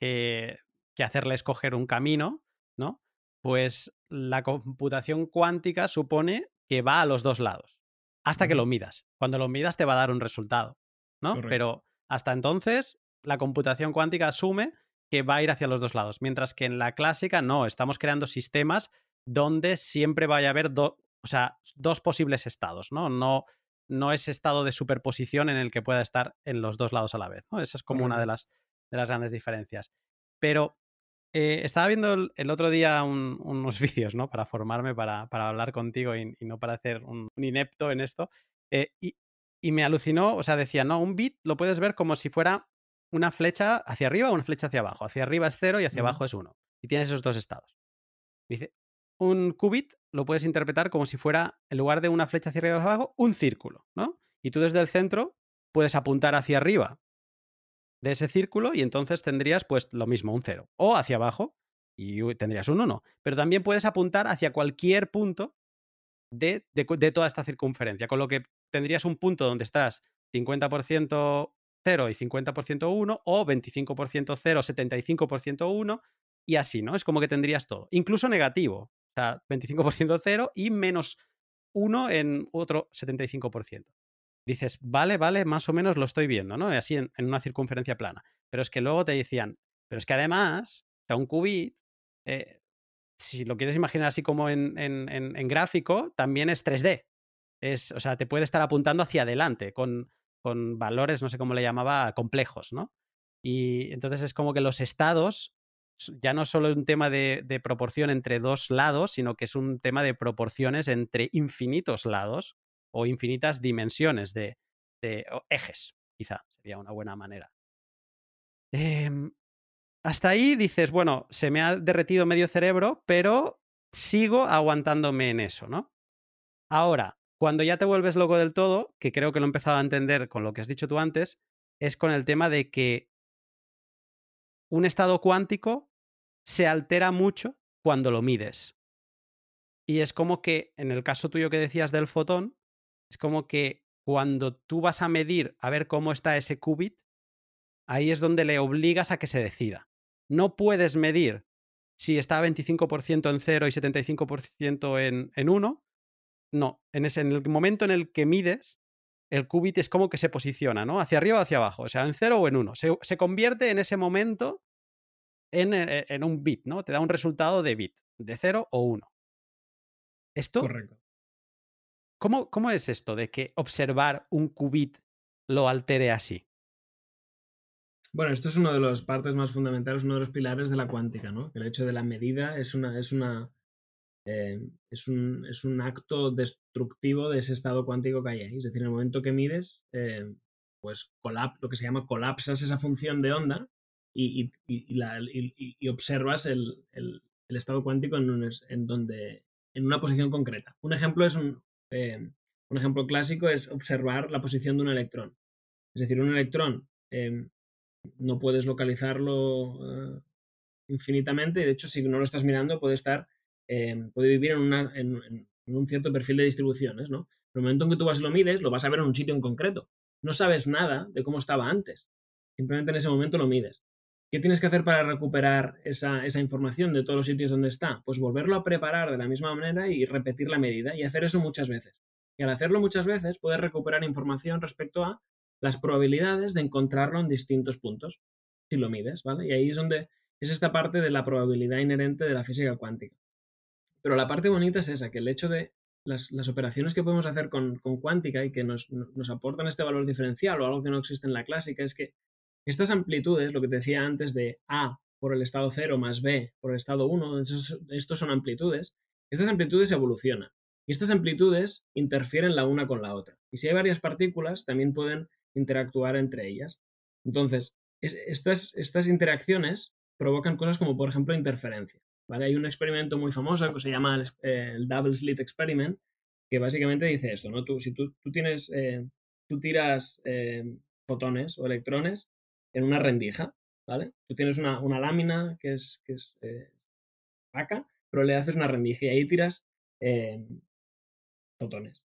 que, hacerle escoger un camino, ¿no? Pues la computación cuántica supone que va a los dos lados, hasta que lo midas. Cuando lo midas te va a dar un resultado, ¿no? Pero hasta entonces la computación cuántica asume que va a ir hacia los dos lados, mientras que en la clásica no, estamos creando sistemas donde siempre vaya a haber dos, o sea, dos posibles estados, ¿no? No, no es estado de superposición en el que pueda estar en los dos lados a la vez, ¿no? Esa es como una de las de las grandes diferencias. Pero eh, estaba viendo el, otro día unos vídeos, ¿no? Para formarme, para, hablar contigo y, no para hacer un, inepto en esto. Eh, y, me alucinó, o sea, decía, no, un bit lo puedes ver como si fuera una flecha hacia arriba o una flecha hacia abajo. Hacia arriba es cero y hacia abajo es uno. Y tienes esos dos estados. Dice, un qubit lo puedes interpretar como si fuera, en lugar de una flecha hacia arriba o hacia abajo, un círculo, ¿no? Y tú desde el centro puedes apuntar hacia arriba de ese círculo y entonces tendrías pues lo mismo, un 0. O hacia abajo y tendrías un 1. Pero también puedes apuntar hacia cualquier punto de, toda esta circunferencia, con lo que tendrías un punto donde estás 50% 0 y 50% 1 o 25% 0, 75% 1 y así, ¿no? Es como que tendrías todo. Incluso negativo, o sea, 25% 0 y menos 1 en otro 75% dices, vale, vale, más o menos lo estoy viendo, ¿no? Así en, una circunferencia plana. Pero es que luego te decían, pero es que además, un qubit, eh, si lo quieres imaginar así como en, en, en, gráfico, también es 3D. Es, o sea, te puede estar apuntando hacia adelante con, con valores, no sé cómo le llamaba, complejos, ¿no? Y entonces es como que los estados ya no solo es un tema de, de, proporción entre dos lados, sino que es un tema de proporciones entre infinitos lados, o infinitas dimensiones de, ejes, quizá sería una buena manera. Em, hasta ahí dices, bueno, se me ha derretido medio cerebro, pero sigo aguantándome en eso, ¿no? Ahora, cuando ya te vuelves loco del todo, que creo que lo he empezado a entender con lo que has dicho tú antes, es con el tema de que un estado cuántico se altera mucho cuando lo mides. Y es como que en el caso tuyo que decías del fotón, es como que cuando tú vas a medir a ver cómo está ese qubit, ahí es donde le obligas a que se decida. No puedes medir si está 25% en 0 y 75% en, en 1. No, en, ese, el momento en el que mides, el qubit es como que se posiciona, ¿no? Hacia arriba o hacia abajo, o sea, en 0 o en 1. Se, convierte en ese momento en, eh, en, un bit, ¿no? Te da un resultado de bit, de 0 o 1. Esto Correcto. ¿Cómo, es esto de que observar un qubit lo altere así? Bueno, esto es una de las partes más fundamentales, uno de los pilares de la cuántica, ¿no? El hecho de la medida es una, es una, eh, es, un, acto destructivo de ese estado cuántico que hay ahí. Es decir, en el momento que mides, eh, pues colap lo que se llama colapsas esa función de onda y, y, observas el, estado cuántico en, donde, en una posición concreta. Un ejemplo es un, un ejemplo clásico es observar la posición de un electrón. Es decir, un electrón em, no puedes localizarlo eh, infinitamente infinitamente, de hecho, si no lo estás mirando, puede estar, em, puede vivir en, un cierto perfil de distribuciones, ¿no? En el momento en que tú vas y lo mides, lo vas a ver en un sitio en concreto. No sabes nada de cómo estaba antes. Simplemente en ese momento lo mides. ¿Qué tienes que hacer para recuperar esa, información de todos los sitios donde está? Pues volverlo a preparar de la misma manera y repetir la medida y hacer eso muchas veces. Y al hacerlo muchas veces puedes recuperar información respecto a las probabilidades de encontrarlo en distintos puntos, si lo mides, ¿vale? Y ahí es donde es esta parte de la probabilidad inherente de la física cuántica. Pero la parte bonita es esa, que el hecho de las, operaciones que podemos hacer con, cuántica y que nos aportan este valor diferencial o algo que no existe en la clásica es que estas amplitudes, lo que te decía antes de A por el estado 0 más B por el estado 1, estos son amplitudes, estas amplitudes evolucionan. Y estas amplitudes interfieren la una con la otra. Y si hay varias partículas, también pueden interactuar entre ellas. Entonces, estas, estas interacciones provocan cosas como, por ejemplo, interferencia. ¿vale? Hay un experimento muy famoso que se llama el, Double Slit Experiment, que básicamente dice esto, ¿no? Tú, si tú, tienes, eh, tú tiras eh, fotones o electrones en una rendija, ¿vale? Tú tienes una, lámina que es, que es vaca, eh, pero le haces una rendija y ahí tiras eh, fotones.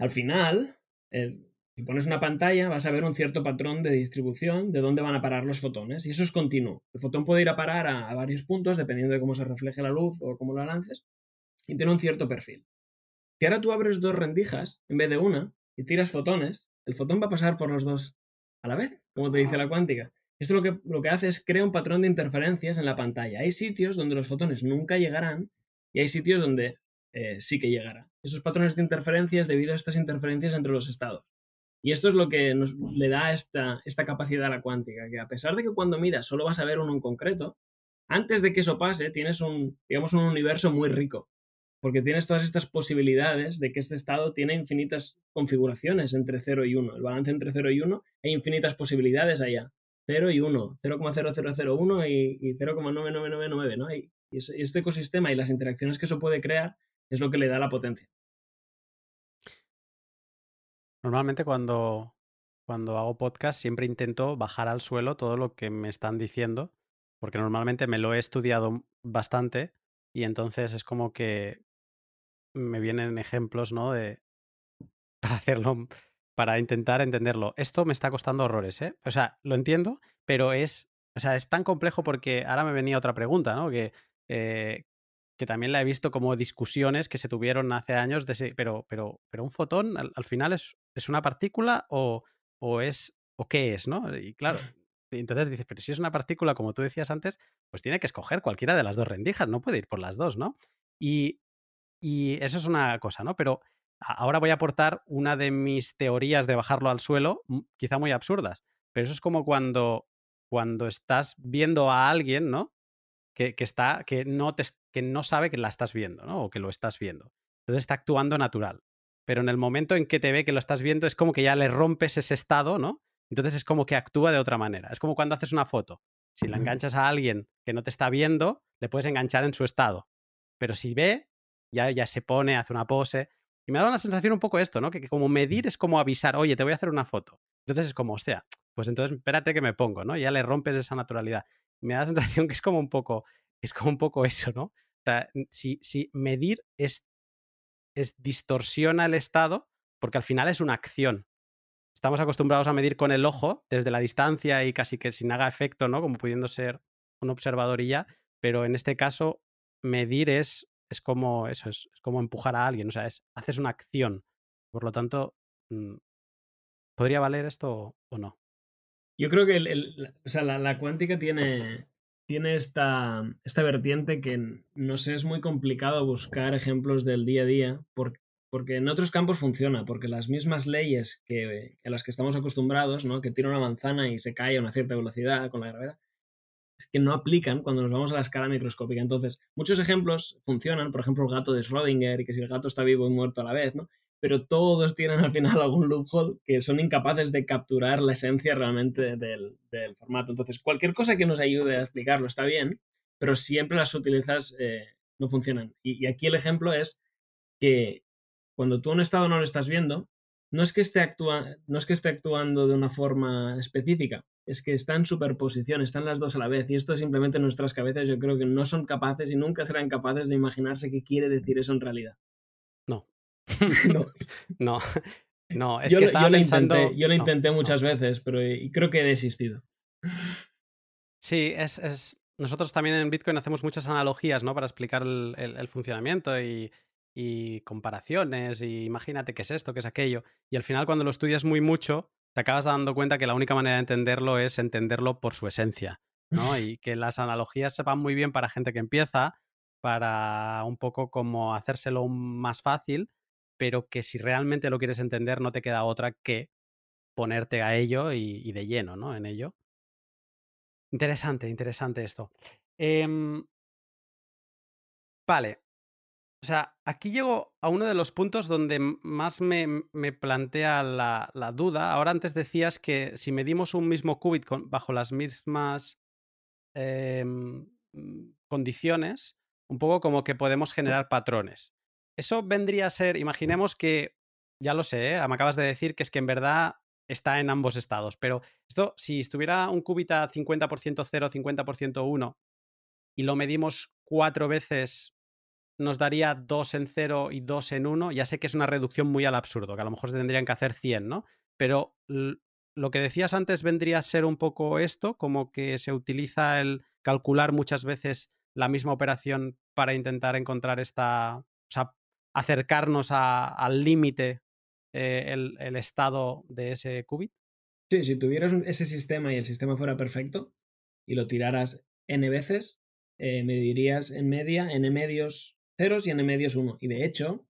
Al final, si pones una pantalla, vas a ver un cierto patrón de distribución de dónde van a parar los fotones, y eso es continuo. El fotón puede ir a parar a, varios puntos, dependiendo de cómo se refleje la luz o cómo la lances, y tiene un cierto perfil. Si ahora tú abres dos rendijas en vez de una y tiras fotones, el fotón va a pasar por los dos a la vez, como te dice la cuántica. Esto lo que, lo que hace es crea un patrón de interferencias en la pantalla. Hay sitios donde los fotones nunca llegarán y hay sitios donde eh, sí que llegará. Estos patrones de interferencias debido a estas interferencias entre los estados. Y esto es lo que nos, le da esta, esta capacidad a la cuántica, que a pesar de que cuando midas solo vas a ver uno en concreto, antes de que eso pase tienes un, digamos, un universo muy rico porque tienes todas estas posibilidades de que este estado tiene infinitas configuraciones entre 0 y 1. El balance entre 0 y 1, hay infinitas posibilidades allá. 0 y 1, 0,0001 y, y 0,9999, ¿no? Y, y este ecosistema y las interacciones que eso puede crear es lo que le da la potencia. Normalmente cuando, cuando hago podcast siempre intento bajar al suelo todo lo que me están diciendo, porque normalmente me lo he estudiado bastante y entonces es como que me vienen ejemplos, ¿no? De, para hacerlo, mm, para intentar entenderlo. Esto me está costando horrores, ¿eh? O sea, lo entiendo, pero es, o sea, es tan complejo porque ahora me venía otra pregunta, ¿no? Que, eh, que también la he visto como discusiones que se tuvieron hace años de pero, pero, pero un fotón al, final es, es, una partícula o, o es, o qué es, ¿no? Y claro, entonces dices, pero si es una partícula, como tú decías antes, pues tiene que escoger cualquiera de las dos rendijas, no puede ir por las dos, ¿no? Y y eso es una cosa, ¿no? Pero ahora voy a aportar una de mis teorías de bajarlo al suelo, quizá muy absurdas, pero eso es como cuando, cuando estás viendo a alguien, ¿no? Que, está, que, no que no sabe que la estás viendo, ¿no? O que lo estás viendo. Entonces está actuando natural. Pero en el momento en que te ve que lo estás viendo, es como que ya le rompes ese estado, ¿no? Entonces es como que actúa de otra manera. Es como cuando haces una foto. Si la enganchas a alguien que no te está viendo, le puedes enganchar en su estado. Pero si ve, ya, ya se pone, hace una pose. Y me ha dado una sensación un poco esto, ¿no? Que, como mm. medir es como avisar, oye, te voy a hacer una foto. Entonces es como, sea, pues entonces espérate que me pongo, ¿no? Ya le rompes esa naturalidad. Me da la sensación que es como un poco, es como un poco eso, ¿no? O sea, si, si medir es, es distorsiona el estado, porque al final es una acción. Estamos acostumbrados a medir con el ojo, desde la distancia y casi que sin haga efecto, ¿no? Como pudiendo ser un observador y ya, pero en este caso medir es es como eso, es, como empujar a alguien, o sea, haces una acción. Por lo tanto, mm, ¿podría valer esto o no? Yo creo que la, cuántica tiene, tiene esta, esta vertiente que no sé, es muy complicado buscar ejemplos del día a día porque, en otros campos funciona, porque las mismas leyes que, a las que estamos acostumbrados, ¿no? que tira una manzana y se cae a una cierta velocidad con la gravedad, que no aplican cuando nos vamos a la escala microscópica. Entonces, muchos ejemplos funcionan, por ejemplo, el gato de Schrödinger y que si el gato está vivo y muerto a la vez, ¿no? Pero todos tienen al final algún loophole que son incapaces de capturar la esencia realmente del, formato. Entonces, cualquier cosa que nos ayude a explicarlo está bien, pero siempre las sutilezas eh, no funcionan. Y, aquí el ejemplo es que cuando tú a un estado no lo estás viendo, no es que no es que esté actuando de una forma específica, es que está en superposición, están las dos a la vez y esto simplemente en nuestras cabezas yo creo que no son capaces y nunca serán capaces de imaginarse qué quiere decir eso en realidad. No. no. no. es yo, que estaba pensando... yo lo intenté muchas veces, pero creo que he desistido. Sí, es, es, Nosotros también en Bitcoin hacemos muchas analogías, ¿no? Para explicar el, funcionamiento y, y comparaciones y imagínate qué es esto, qué es aquello. Y al final cuando lo estudias muy mucho, te acabas dando cuenta que la única manera de entenderlo es entenderlo por su esencia, ¿no? Y que las analogías se van muy bien para gente que empieza, para un poco como hacérselo más fácil, pero que si realmente lo quieres entender no te queda otra que ponerte a ello y, de lleno, ¿no? En ello. Interesante, interesante esto. Em, vale, o sea, aquí llego a uno de los puntos donde más me, plantea la, duda. Ahora antes decías que si medimos un mismo qubit bajo las mismas em, mm, condiciones, un poco como que podemos generar patrones. Eso vendría a ser, imaginemos que, ya lo sé, ¿eh? ah, me acabas de decir que es que en verdad está en ambos estados, pero esto, si estuviera un qubit a 50% 0, 50% 1 y lo medimos cuatro veces nos daría 2 en 0 y 2 en 1. Ya sé que es una reducción muy al absurdo, que a lo mejor se tendrían que hacer 100, ¿no? Pero lo que decías antes vendría a ser un poco esto, como que se utiliza el calcular muchas veces la misma operación para intentar encontrar esta, o sea, acercarnos al límite eh, el, estado de ese qubit? Sí, si tuvieras ese sistema y el sistema fuera perfecto y lo tiraras n veces, eh, medirías en media, n medios ceros y n medios uno. Y de hecho,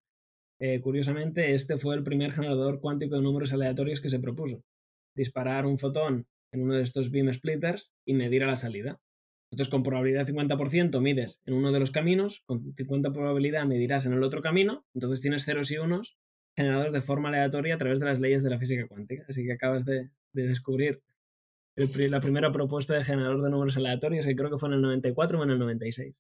eh, curiosamente, este fue el primer generador cuántico de números aleatorios que se propuso. Disparar un fotón en uno de estos beam splitters y medir a la salida. Entonces, con probabilidad 50% mides en uno de los caminos, con 50 probabilidad medirás en el otro camino, entonces tienes ceros y unos generados de forma aleatoria a través de las leyes de la física cuántica. Así que acabas de, descubrir la primera propuesta de generador de números aleatorios, que creo que fue en el 94 o en el 96.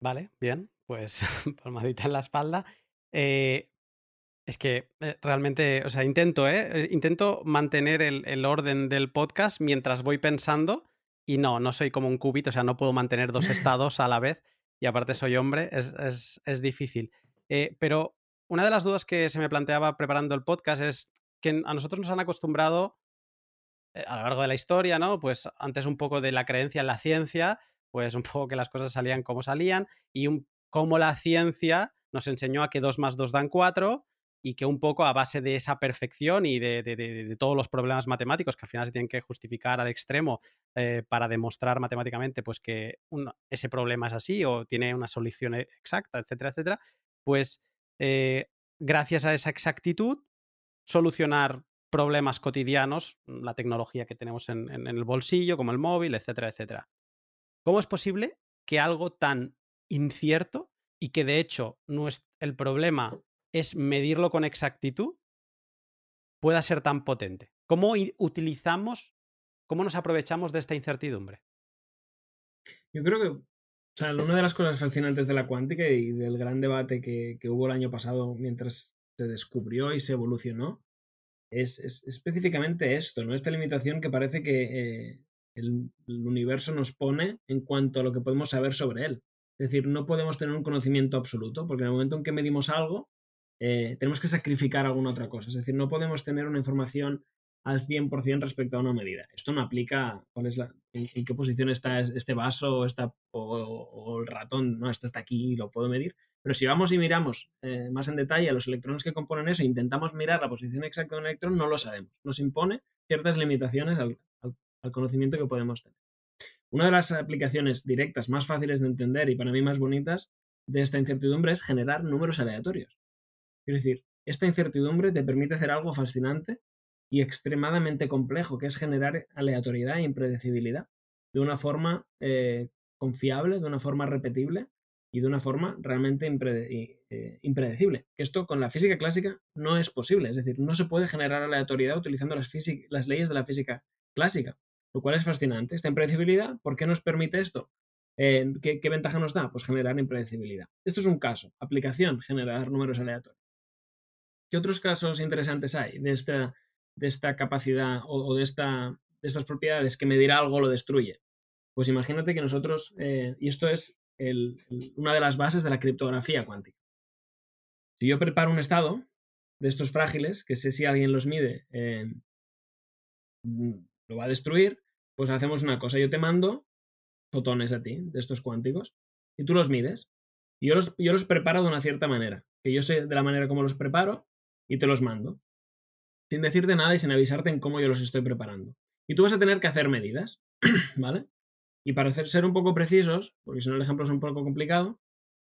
Vale, bien, pues palmadita en la espalda. Eh, es que eh, realmente, o sea, intento, ¿eh? eh intento mantener el, orden del podcast mientras voy pensando y no, no soy como un cubito, o sea, no puedo mantener dos estados a la vez y aparte soy hombre, es, difícil. pero una de las dudas que se me planteaba preparando el podcast es que a nosotros nos han acostumbrado a lo largo de la historia, ¿no? Pues antes un poco de la creencia en la ciencia, pues un poco que las cosas salían como salían y un, cómo la ciencia nos enseñó a que 2 más 2 dan 4 y que un poco a base de esa perfección y de, todos los problemas matemáticos que al final se tienen que justificar al extremo eh, para demostrar matemáticamente pues que ese problema es así o tiene una solución e, exacta, etcétera, etcétera, pues eh, gracias a esa exactitud solucionar problemas cotidianos, la tecnología que tenemos en el bolsillo, como el móvil, etcétera, etcétera. ¿Cómo es posible que algo tan incierto y que de hecho el problema es medirlo con exactitud pueda ser tan potente? ¿Cómo utilizamos, cómo nos aprovechamos de esta incertidumbre? Yo creo que sea, una de las cosas fascinantes de la cuántica y del gran debate que, hubo el año pasado mientras se descubrió y se evolucionó es, específicamente esto, ¿no? Esta limitación que parece que eh, el, universo nos pone en cuanto a lo que podemos saber sobre él. Es decir, no podemos tener un conocimiento absoluto, porque en el momento en que medimos algo, eh, tenemos que sacrificar alguna otra cosa. Es decir, no podemos tener una información al 100% respecto a una medida. Esto no aplica en, qué posición está este vaso o, el ratón. No, esto está aquí y lo puedo medir. Pero si vamos y miramos eh, más en detalle a los electrones que componen eso e intentamos mirar la posición exacta de un electrón, no lo sabemos. Nos impone ciertas limitaciones al, al conocimiento que podemos tener. Una de las aplicaciones directas más fáciles de entender y para mí más bonitas de esta incertidumbre es generar números aleatorios. Es decir, esta incertidumbre te permite hacer algo fascinante y extremadamente complejo, que es generar aleatoriedad e impredecibilidad de una forma eh, confiable, de una forma repetible y de una forma realmente eh, impredecible. Que esto con la física clásica no es posible, es decir, no se puede generar aleatoriedad utilizando las, las leyes de la física clásica lo cual es fascinante. Esta impredecibilidad, ¿por qué nos permite esto? Eh, ¿qué, ventaja nos da? Pues generar impredecibilidad. Esto es un caso, aplicación, generar números aleatorios. ¿Qué otros casos interesantes hay de esta, de esta capacidad o, de, esta, de estas propiedades que medir algo lo destruye? Pues imagínate que nosotros, eh, y esto es una de las bases de la criptografía cuántica. Si yo preparo un estado de estos frágiles, que sé si alguien los mide lo va a destruir, pues hacemos una cosa, yo te mando fotones a ti, de estos cuánticos, y tú los mides. Y yo los, preparo de una cierta manera, que yo sé de la manera como los preparo y te los mando, sin decirte nada y sin avisarte en cómo yo los estoy preparando. Y tú vas a tener que hacer medidas, ¿vale? Y para ser un poco precisos, porque si no el ejemplo es un poco complicado,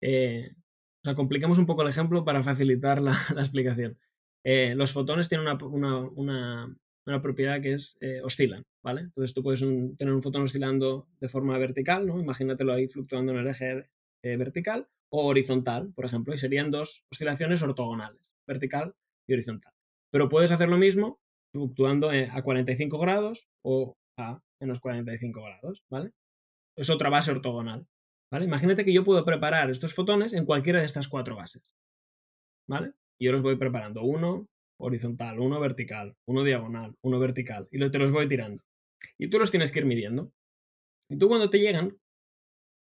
eh, o sea, complicamos un poco el ejemplo para facilitar la, explicación. Eh, los fotones tienen una, una propiedad que es eh, oscilan, ¿vale? Entonces tú puedes tener un fotón oscilando de forma vertical, ¿no? Imagínatelo ahí fluctuando en el eje eh, vertical o horizontal, por ejemplo, y serían dos oscilaciones ortogonales, vertical y horizontal. Pero puedes hacer lo mismo fluctuando eh, a 45 grados o a menos 45 grados, ¿vale? Es otra base ortogonal, ¿vale? Imagínate que yo puedo preparar estos fotones en cualquiera de estas cuatro bases, ¿vale? yo los voy preparando uno, horizontal, uno vertical, uno diagonal, uno vertical, y te los voy tirando. Y tú los tienes que ir midiendo. Y tú cuando te llegan,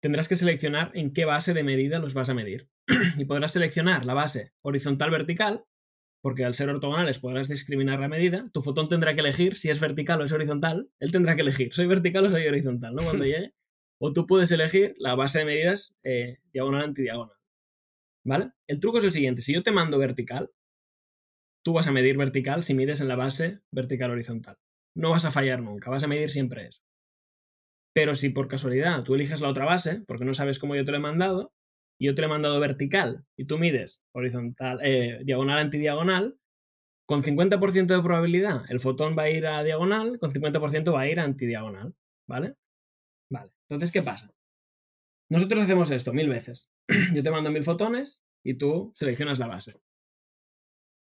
tendrás que seleccionar en qué base de medida los vas a medir. y podrás seleccionar la base horizontal-vertical, porque al ser ortogonales podrás discriminar la medida. Tu fotón tendrá que elegir si es vertical o es horizontal. Él tendrá que elegir, soy vertical o soy horizontal, ¿no? Cuando llegue. O tú puedes elegir la base de medidas eh, diagonal-antidiagonal. ¿Vale? El truco es el siguiente. Si yo te mando vertical, tú vas a medir vertical si mides en la base vertical horizontal. No vas a fallar nunca, vas a medir siempre eso. Pero si por casualidad tú eliges la otra base, porque no sabes cómo yo te lo he mandado, y yo te lo he mandado vertical, y tú mides horizontal, eh, diagonal antidiagonal, con 50% de probabilidad el fotón va a ir a diagonal, con 50% va a ir a antidiagonal, ¿vale? Vale, entonces, ¿qué pasa? Nosotros hacemos esto mil veces. Yo te mando mil fotones y tú seleccionas la base.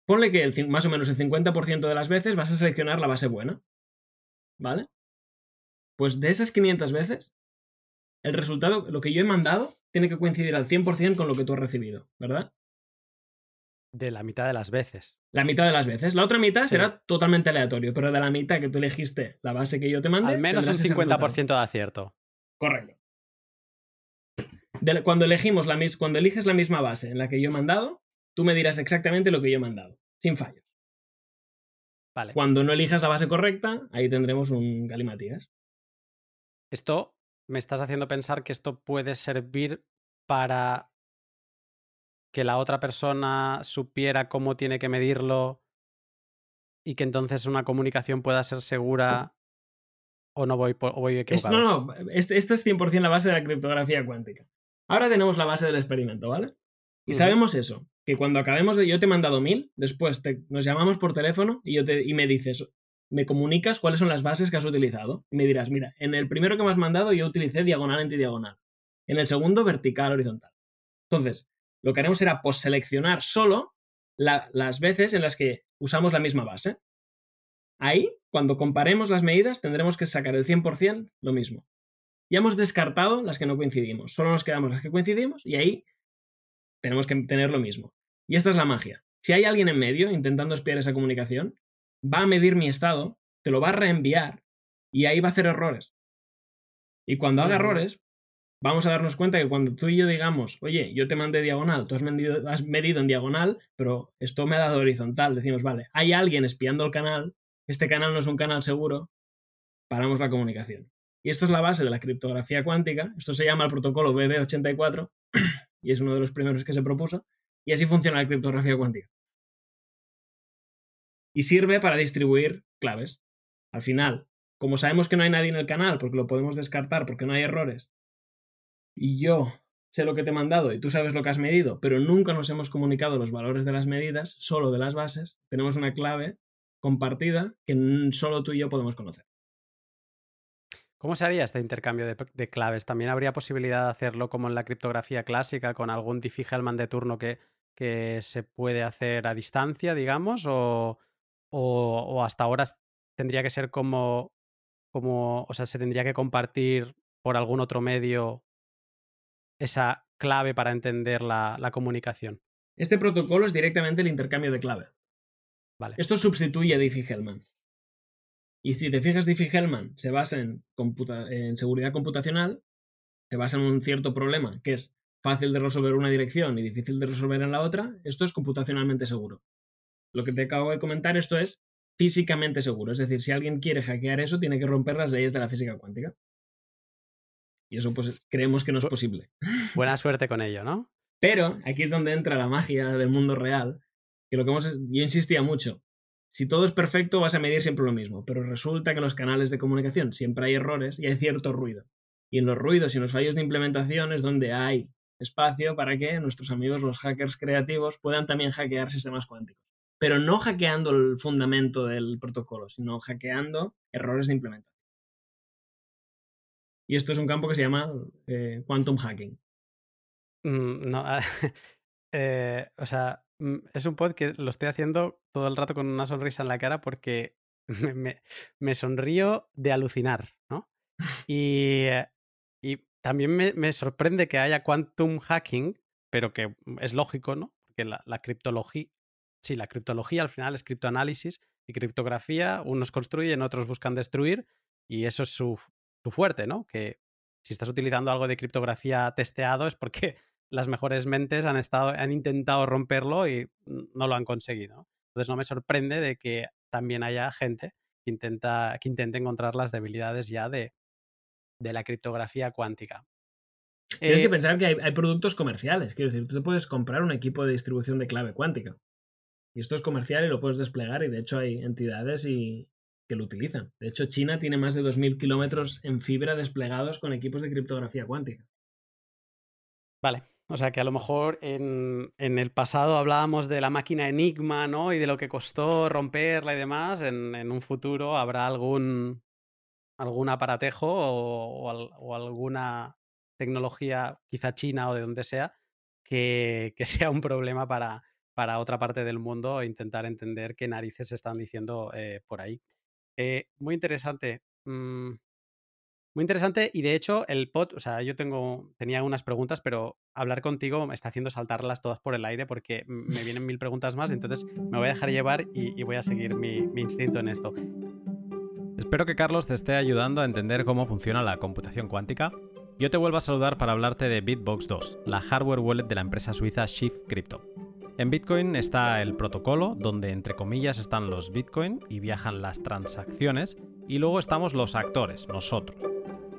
Ponle que más o menos el 50% de las veces vas a seleccionar la base buena. ¿Vale? Pues de esas 500 veces, el resultado, lo que yo he mandado, tiene que coincidir al 100% con lo que tú has recibido, ¿verdad? De la mitad de las veces. La mitad de las veces. La otra mitad será totalmente aleatorio, pero de la mitad que tú elegiste la base que yo te mandé. Al menos el 50% de acierto. Correcto. cuando, elegimos la, cuando eliges la misma base en la que yo he mandado, tú me dirás exactamente lo que yo he mandado, sin fallos. Vale. Cuando no elijas la base correcta, ahí tendremos un galimatías. Esto me estás haciendo pensar que esto puede servir para que la otra persona supiera cómo tiene que medirlo y que entonces una comunicación pueda ser segura o no voy, o voy equivocado. Esto, no, no, este, esto, es 100% la base de la criptografía cuántica. Ahora tenemos la base del experimento, ¿vale? Y sabemos eso que cuando acabemos de yo te he mandado mil, después nos llamamos por teléfono y, yo te, me dices, me comunicas cuáles son las bases que has utilizado. Y me dirás, mira, en el primero que me has mandado yo utilicé diagonal, antidiagonal. En el segundo, vertical, horizontal. Entonces, lo que haremos será posseleccionar solo las veces en las que usamos la misma base. Ahí, cuando comparemos las medidas, tendremos que sacar el 100% lo mismo. Ya hemos descartado las que no coincidimos, solo nos quedamos las que coincidimos y ahí tenemos que tener lo mismo. Y esta es la magia. Si hay alguien en medio intentando espiar esa comunicación, va a medir mi estado, te lo va a reenviar y ahí va a hacer errores. Y cuando haga errores, vamos a darnos cuenta que cuando tú y yo digamos, oye, yo te mandé diagonal, tú has medido, en diagonal, pero esto me ha dado horizontal, decimos, vale, hay alguien espiando el canal, este canal no es un canal seguro, paramos la comunicación. Y esto es la base de la criptografía cuántica, esto se llama el protocolo BB84, y es uno de los primeros que se propuso, y así funciona la criptografía cuántica. Y sirve para distribuir claves. Al final, como sabemos que no hay nadie en el canal, porque lo podemos descartar, porque no hay errores, y yo sé lo que te he mandado y tú sabes lo que has medido, pero nunca nos hemos comunicado los valores de las medidas, solo de las bases, tenemos una clave compartida que solo tú y yo podemos conocer. ¿Cómo se haría este intercambio de, claves? ¿También habría posibilidad de hacerlo como en la criptografía clásica, con algún Diffie-Hellman de turno que, que, se puede hacer a distancia, digamos? ¿O, hasta ahora tendría que ser como, como, o sea, se tendría que compartir por algún otro medio esa clave para entender la, comunicación? Este protocolo es directamente el intercambio de clave. Vale. Esto sustituye a Diffie-Hellman. Y si te fijas, Diffie-Hellman se basa en, seguridad computacional, se basa en un cierto problema que es fácil de resolver en una dirección y difícil de resolver en la otra, esto es computacionalmente seguro. Lo que te acabo de comentar, esto es físicamente seguro. Es decir, si alguien quiere hackear eso, tiene que romper las leyes de la física cuántica. Y eso pues creemos que no es posible. Buena suerte con ello, ¿no? Pero aquí es donde entra la magia del mundo real, que lo que hemos, yo insistía mucho, si todo es perfecto, vas a medir siempre lo mismo, pero resulta que en los canales de comunicación siempre hay errores y hay cierto ruido. Y en los ruidos y en los fallos de implementación es donde hay espacio para que nuestros amigos los hackers creativos puedan también hackear sistemas cuánticos. Pero no hackeando el fundamento del protocolo, sino hackeando errores de implementación. Y esto es un campo que se llama eh, quantum hacking. Mm, no, eh, o sea, Mm, es un pod que lo estoy haciendo todo el rato con una sonrisa en la cara porque me, sonrío de alucinar, ¿no? Y, eh, también me, sorprende que haya quantum hacking, pero que es lógico, ¿no? Porque la, criptología, sí, la criptología al final es criptoanálisis y criptografía, unos construyen, otros buscan destruir, y eso es su, su fuerte, ¿no? Que si estás utilizando algo de criptografía testeado es porque las mejores mentes han, estado, han intentado romperlo y no lo han conseguido. Entonces no me sorprende de que también haya gente que, intenta, que intente encontrar las debilidades ya de, la criptografía cuántica. Tienes que eh, pensar que hay, productos comerciales. Quiero decir, tú te puedes comprar un equipo de distribución de clave cuántica. Y esto es comercial y lo puedes desplegar. Y de hecho, hay entidades y, que lo utilizan. De hecho, China tiene más de 2.000 kilómetros en fibra desplegados con equipos de criptografía cuántica. Vale. O sea que a lo mejor en, el pasado hablábamos de la máquina Enigma, ¿no? Y de lo que costó romperla y demás. En, un futuro habrá algún, aparatejo o, alguna tecnología, quizá china o de donde sea, que, sea un problema para, para, otra parte del mundo e intentar entender qué narices están diciendo eh, por ahí. Eh, muy interesante. Mm, muy interesante y de hecho el pod, o sea, yo tengo, tenía unas preguntas, pero hablar contigo me está haciendo saltarlas todas por el aire porque me vienen mil preguntas más, entonces me voy a dejar llevar y, voy a seguir mi, mi instinto en esto. Espero que Carlos te esté ayudando a entender cómo funciona la computación cuántica. Yo te vuelvo a saludar para hablarte de Bitbox 2, la hardware wallet de la empresa suiza Shift Crypto. En Bitcoin está el protocolo, donde entre comillas están los Bitcoin y viajan las transacciones y luego estamos los actores, nosotros.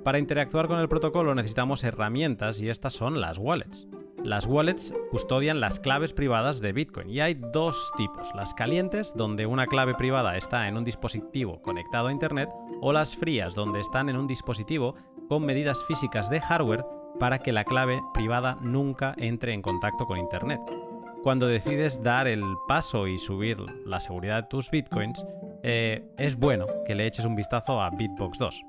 Para interactuar con el protocolo necesitamos herramientas y estas son las wallets. Las wallets custodian las claves privadas de Bitcoin y hay dos tipos, las calientes, donde una clave privada está en un dispositivo conectado a Internet, o las frías, donde están en un dispositivo con medidas físicas de hardware para que la clave privada nunca entre en contacto con Internet. Cuando decides dar el paso y subir la seguridad de tus bitcoins, eh, es bueno que le eches un vistazo a bitbox 2.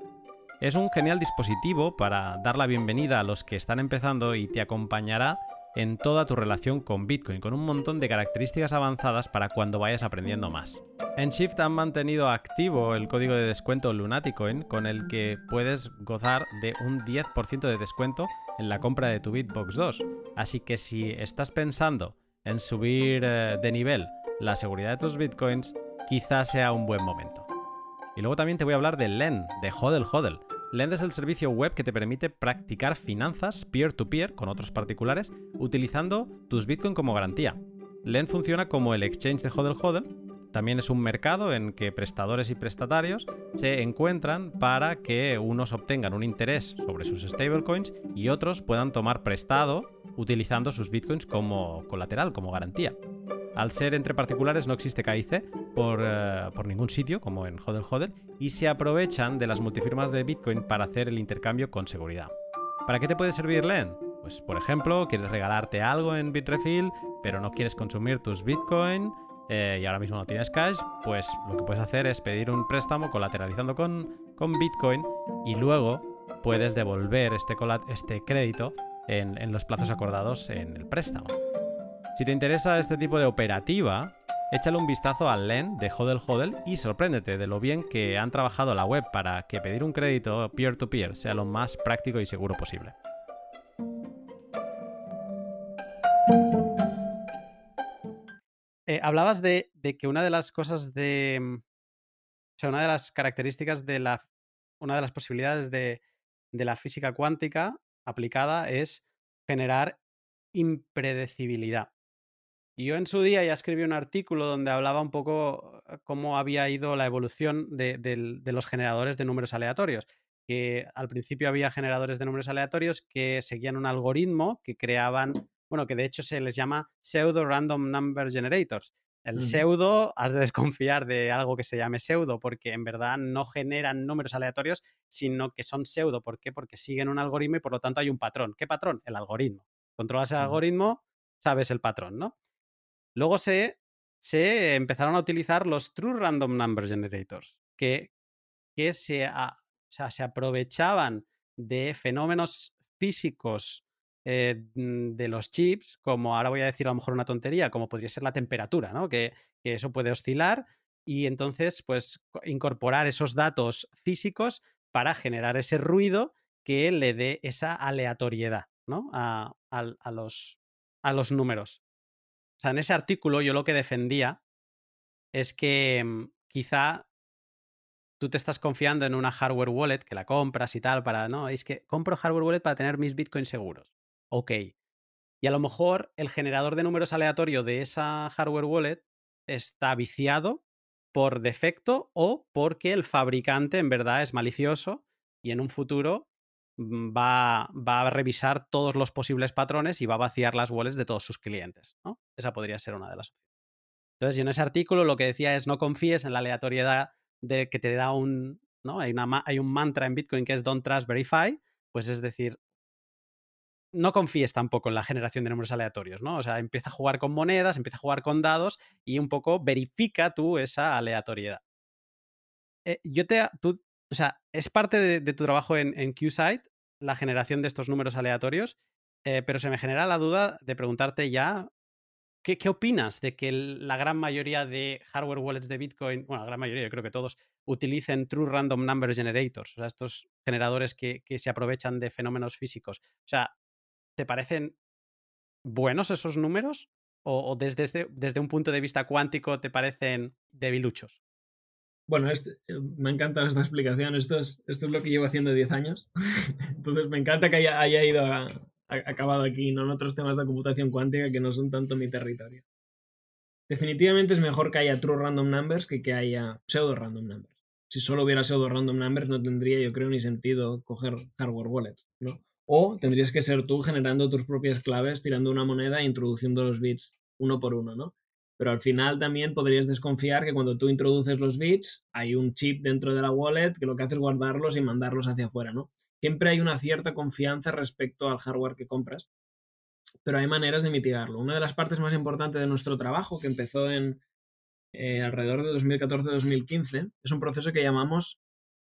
Es un genial dispositivo para dar la bienvenida a los que están empezando y te acompañará en toda tu relación con Bitcoin, con un montón de características avanzadas para cuando vayas aprendiendo más. En Shift han mantenido activo el código de descuento Lunaticoin, con el que puedes gozar de un 10% de descuento en la compra de tu Bitbox 2. Así que si estás pensando en subir eh, de nivel la seguridad de tus Bitcoins, quizás sea un buen momento. Y luego también te voy a hablar de Lend, de Hodel Hodel. Lend es el servicio web que te permite practicar finanzas peer-to-peer con otros particulares utilizando tus Bitcoin como garantía. Lend funciona como el exchange de Hodel Hodel, también es un mercado en que prestadores y prestatarios se encuentran para que unos obtengan un interés sobre sus stablecoins y otros puedan tomar prestado utilizando sus bitcoins como colateral, como garantía. Al ser entre particulares no existe KIC por, eh, por, ningún sitio, como en Hodel Hodel, y se aprovechan de las multifirmas de Bitcoin para hacer el intercambio con seguridad. ¿Para qué te puede servir LEN? Pues por ejemplo, quieres regalarte algo en Bitrefill, pero no quieres consumir tus Bitcoin eh, y ahora mismo no tienes cash, pues lo que puedes hacer es pedir un préstamo colateralizando con, con Bitcoin y luego puedes devolver este, este crédito en, los plazos acordados en el préstamo. Si te interesa este tipo de operativa, échale un vistazo al LEN de Hodel Hodel y sorpréndete de lo bien que han trabajado la web para que pedir un crédito peer-to-peer sea lo más práctico y seguro posible. Eh, hablabas de, que una de las cosas de. Mm, o sea, una de las características de la. Una de las posibilidades de la física cuántica aplicada es generar impredecibilidad. Yo en su día ya escribí un artículo donde hablaba un poco eh, cómo había ido la evolución de, de los generadores de números aleatorios que al principio había generadores de números aleatorios que seguían un algoritmo que creaban, bueno, que de hecho se les llama pseudo random number generators, el pseudo, has de desconfiar de algo que se llame pseudo, porque en verdad no generan números aleatorios, sino que son pseudo. ¿Por qué? Porque siguen un algoritmo y por lo tanto hay un patrón. ¿Qué patrón? El algoritmo. Controlas el algoritmo, sabes el patrón, ¿no? Luego se, empezaron a utilizar los True Random Number Generators, que, se aprovechaban de fenómenos físicos eh, mm, de los chips, como ahora voy a decir a lo mejor una tontería, como podría ser la temperatura, ¿no? que, eso puede oscilar y entonces pues incorporar esos datos físicos para generar ese ruido que le dé esa aleatoriedad ¿no? a, los, a, los, números. O sea, en ese artículo yo lo que defendía es que mm, quizá tú te estás confiando en una hardware wallet que la compras y tal para, no, es que compro hardware wallet para tener mis bitcoins seguros ok. Y a lo mejor el generador de números aleatorio de esa hardware wallet está viciado por defecto o porque el fabricante en verdad es malicioso y en un futuro mm, va, a revisar todos los posibles patrones y va a vaciar las wallets de todos sus clientes. ¿no? Esa podría ser una de las opciones. Entonces, y en ese artículo lo que decía es no confíes en la aleatoriedad de que te da un, ¿no? Hay, hay un mantra en Bitcoin que es don't trust, verify, pues es decir, no confíes tampoco en la generación de números aleatorios, ¿no? O sea, empieza a jugar con monedas, empieza a jugar con dados y un poco verifica tú esa aleatoriedad. Eh, yo te, tú, o sea, es parte de, tu trabajo en, en la generación de estos números aleatorios, eh, pero se me genera la duda de preguntarte ya, ¿qué, opinas de que la gran mayoría de hardware wallets de Bitcoin, bueno, la gran mayoría, yo creo que todos, utilicen True Random Number Generators, o sea, estos generadores que se aprovechan de fenómenos físicos? O sea, ¿te parecen buenos esos números? ¿O, desde, este, desde, un punto de vista cuántico te parecen debiluchos? Bueno, este, eh, me encanta esta explicación. Esto es, lo que llevo haciendo 10 años. Entonces me encanta que haya, ido acabado aquí, no en otros temas de computación cuántica que no son tanto mi territorio. Definitivamente es mejor que haya true random numbers que que haya pseudo random numbers. Si solo hubiera pseudo random numbers no tendría, yo creo, ni sentido coger hardware wallets, ¿no? O tendrías que ser tú generando tus propias claves, tirando una moneda e introduciendo los bits uno por uno, ¿no? Pero al final también podrías desconfiar que cuando tú introduces los bits, hay un chip dentro de la wallet que lo que hace es guardarlos y mandarlos hacia afuera, ¿no? Siempre hay una cierta confianza respecto al hardware que compras, pero hay maneras de mitigarlo. Una de las partes más importantes de nuestro trabajo, que empezó en eh, alrededor de 2014-2015, es un proceso que llamamos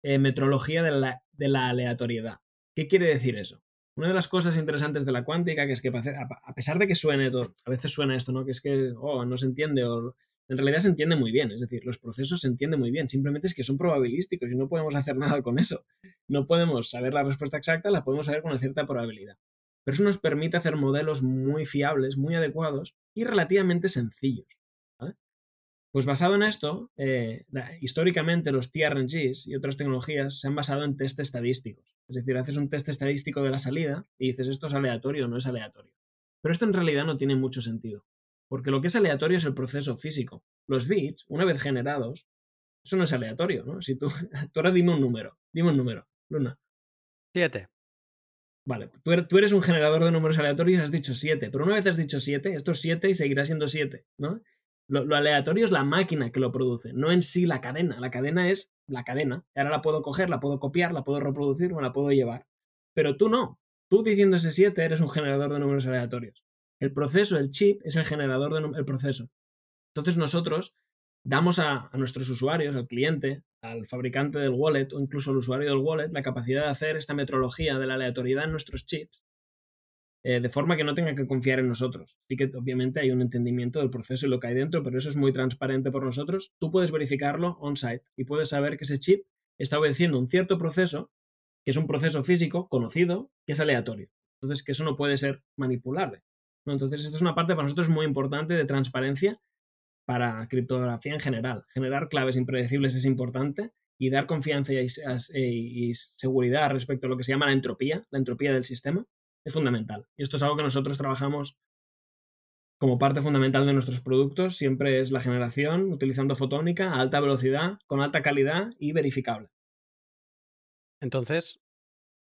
eh, metrología de la aleatoriedad. ¿Qué quiere decir eso? Una de las cosas interesantes de la cuántica, que es que a pesar de que suene todo, a veces suena esto, ¿no? Que es que, oh, no se entiende, o en realidad se entiende muy bien, es decir, los procesos se entienden muy bien, simplemente es que son probabilísticos y no podemos hacer nada con eso. No podemos saber la respuesta exacta, la podemos saber con una cierta probabilidad. Pero eso nos permite hacer modelos muy fiables, muy adecuados y relativamente sencillos. Pues basado en esto, eh, históricamente los TRNGs y otras tecnologías se han basado en test estadísticos. Es decir, haces un test estadístico de la salida y dices esto es aleatorio o no es aleatorio. Pero esto en realidad no tiene mucho sentido, porque lo que es aleatorio es el proceso físico. Los bits, una vez generados, eso no es aleatorio, ¿no? Si tú, ahora dime un número, dime un número, Luna. Siete. Vale, er, tú, eres un generador de números aleatorios y has dicho siete, pero una vez has dicho siete, esto es siete y seguirá siendo siete, ¿no? Lo, aleatorio es la máquina que lo produce, no en sí la cadena. La cadena es la cadena. Ahora la puedo coger, la puedo copiar, la puedo reproducir, me la puedo llevar. Pero tú no. Tú diciendo ese 7 eres un generador de números aleatorios. El proceso, el chip, es el generador del proceso. Entonces nosotros damos a, a, nuestros usuarios, al cliente, al fabricante del wallet o incluso al usuario del wallet la capacidad de hacer esta metrología de la aleatoriedad en nuestros chips eh, de forma que no tenga que confiar en nosotros. Sí que obviamente hay un entendimiento del proceso y lo que hay dentro, pero eso es muy transparente por nosotros. Tú puedes verificarlo on-site y puedes saber que ese chip está obedeciendo un cierto proceso, que es un proceso físico conocido, que es aleatorio. Entonces, que eso no puede ser manipulable. Entonces, esta es una parte para nosotros muy importante de transparencia para criptografía en general. Generar claves impredecibles es importante y dar confianza y seguridad respecto a lo que se llama la entropía, la entropía del sistema, es fundamental. Y esto es algo que nosotros trabajamos como parte fundamental de nuestros productos, siempre es la generación utilizando fotónica a alta velocidad, con alta calidad y verificable. Entonces,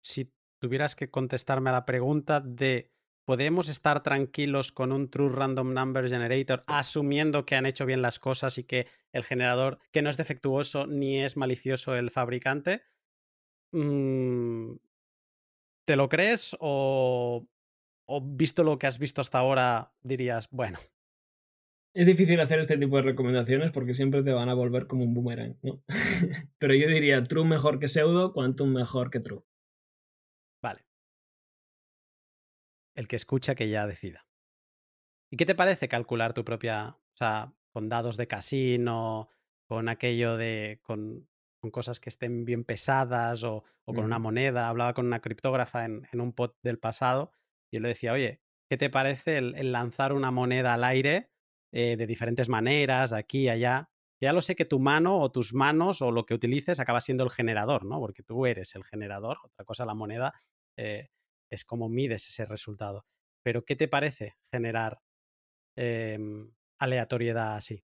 si tuvieras que contestarme a la pregunta de ¿podemos estar tranquilos con un True Random Number Generator asumiendo que han hecho bien las cosas y que el generador, que no es defectuoso ni es malicioso el fabricante? Mm, ¿Te lo crees o, visto lo que has visto hasta ahora dirías, bueno, es difícil hacer este tipo de recomendaciones porque siempre te van a volver como un boomerang, ¿no? Pero yo diría true mejor que pseudo, quantum mejor que true. Vale. El que escucha que ya decida. ¿Y qué te parece calcular tu propia, o sea, con dados de casino, con aquello de, con con cosas que estén bien pesadas o, con una moneda. Hablaba con una criptógrafa en, un pod del pasado y le decía, oye, ¿qué te parece el, lanzar una moneda al aire eh, de diferentes maneras, de aquí y allá? Ya lo sé que tu mano o tus manos o lo que utilices acaba siendo el generador, ¿no? Porque tú eres el generador. Otra cosa, la moneda eh, es como mides ese resultado. Pero ¿qué te parece generar em, aleatoriedad así?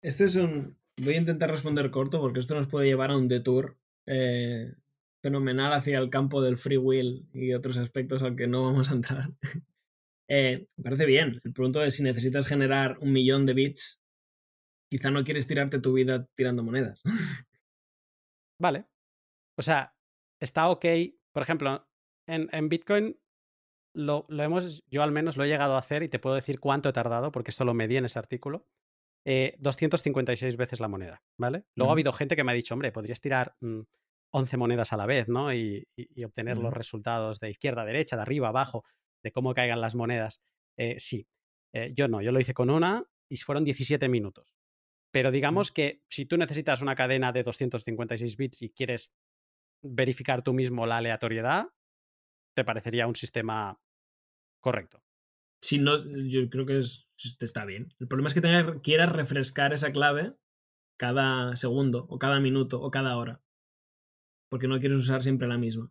Esto es un, Voy a intentar responder corto porque esto nos puede llevar a un detour eh, fenomenal hacia el campo del free will y otros aspectos al que no vamos a entrar. Eh, me parece bien. El punto es si necesitas generar un millón de bits, quizá no quieres tirarte tu vida tirando monedas. vale. O sea, está ok. Por ejemplo, en, Bitcoin lo, hemos, yo al menos lo he llegado a hacer y te puedo decir cuánto he tardado, porque esto lo medí en ese artículo. 256 eh, veces la moneda, ¿vale? Luego ha habido gente que me ha dicho, hombre, podrías tirar 11 mm, monedas a la vez, ¿no? Y, obtener los resultados de izquierda, derecha, de arriba, abajo, de cómo caigan las monedas. Eh, sí, eh, yo no, yo lo hice con una y fueron 17 minutos. Pero mm. digamos que si tú necesitas una cadena de 256 bits y quieres verificar tú mismo la aleatoriedad, te parecería un sistema correcto. Si no, yo creo que este, está bien. El problema es que quieras refrescar esa clave cada segundo, o cada minuto, o cada hora. Porque no quieres usar siempre la misma.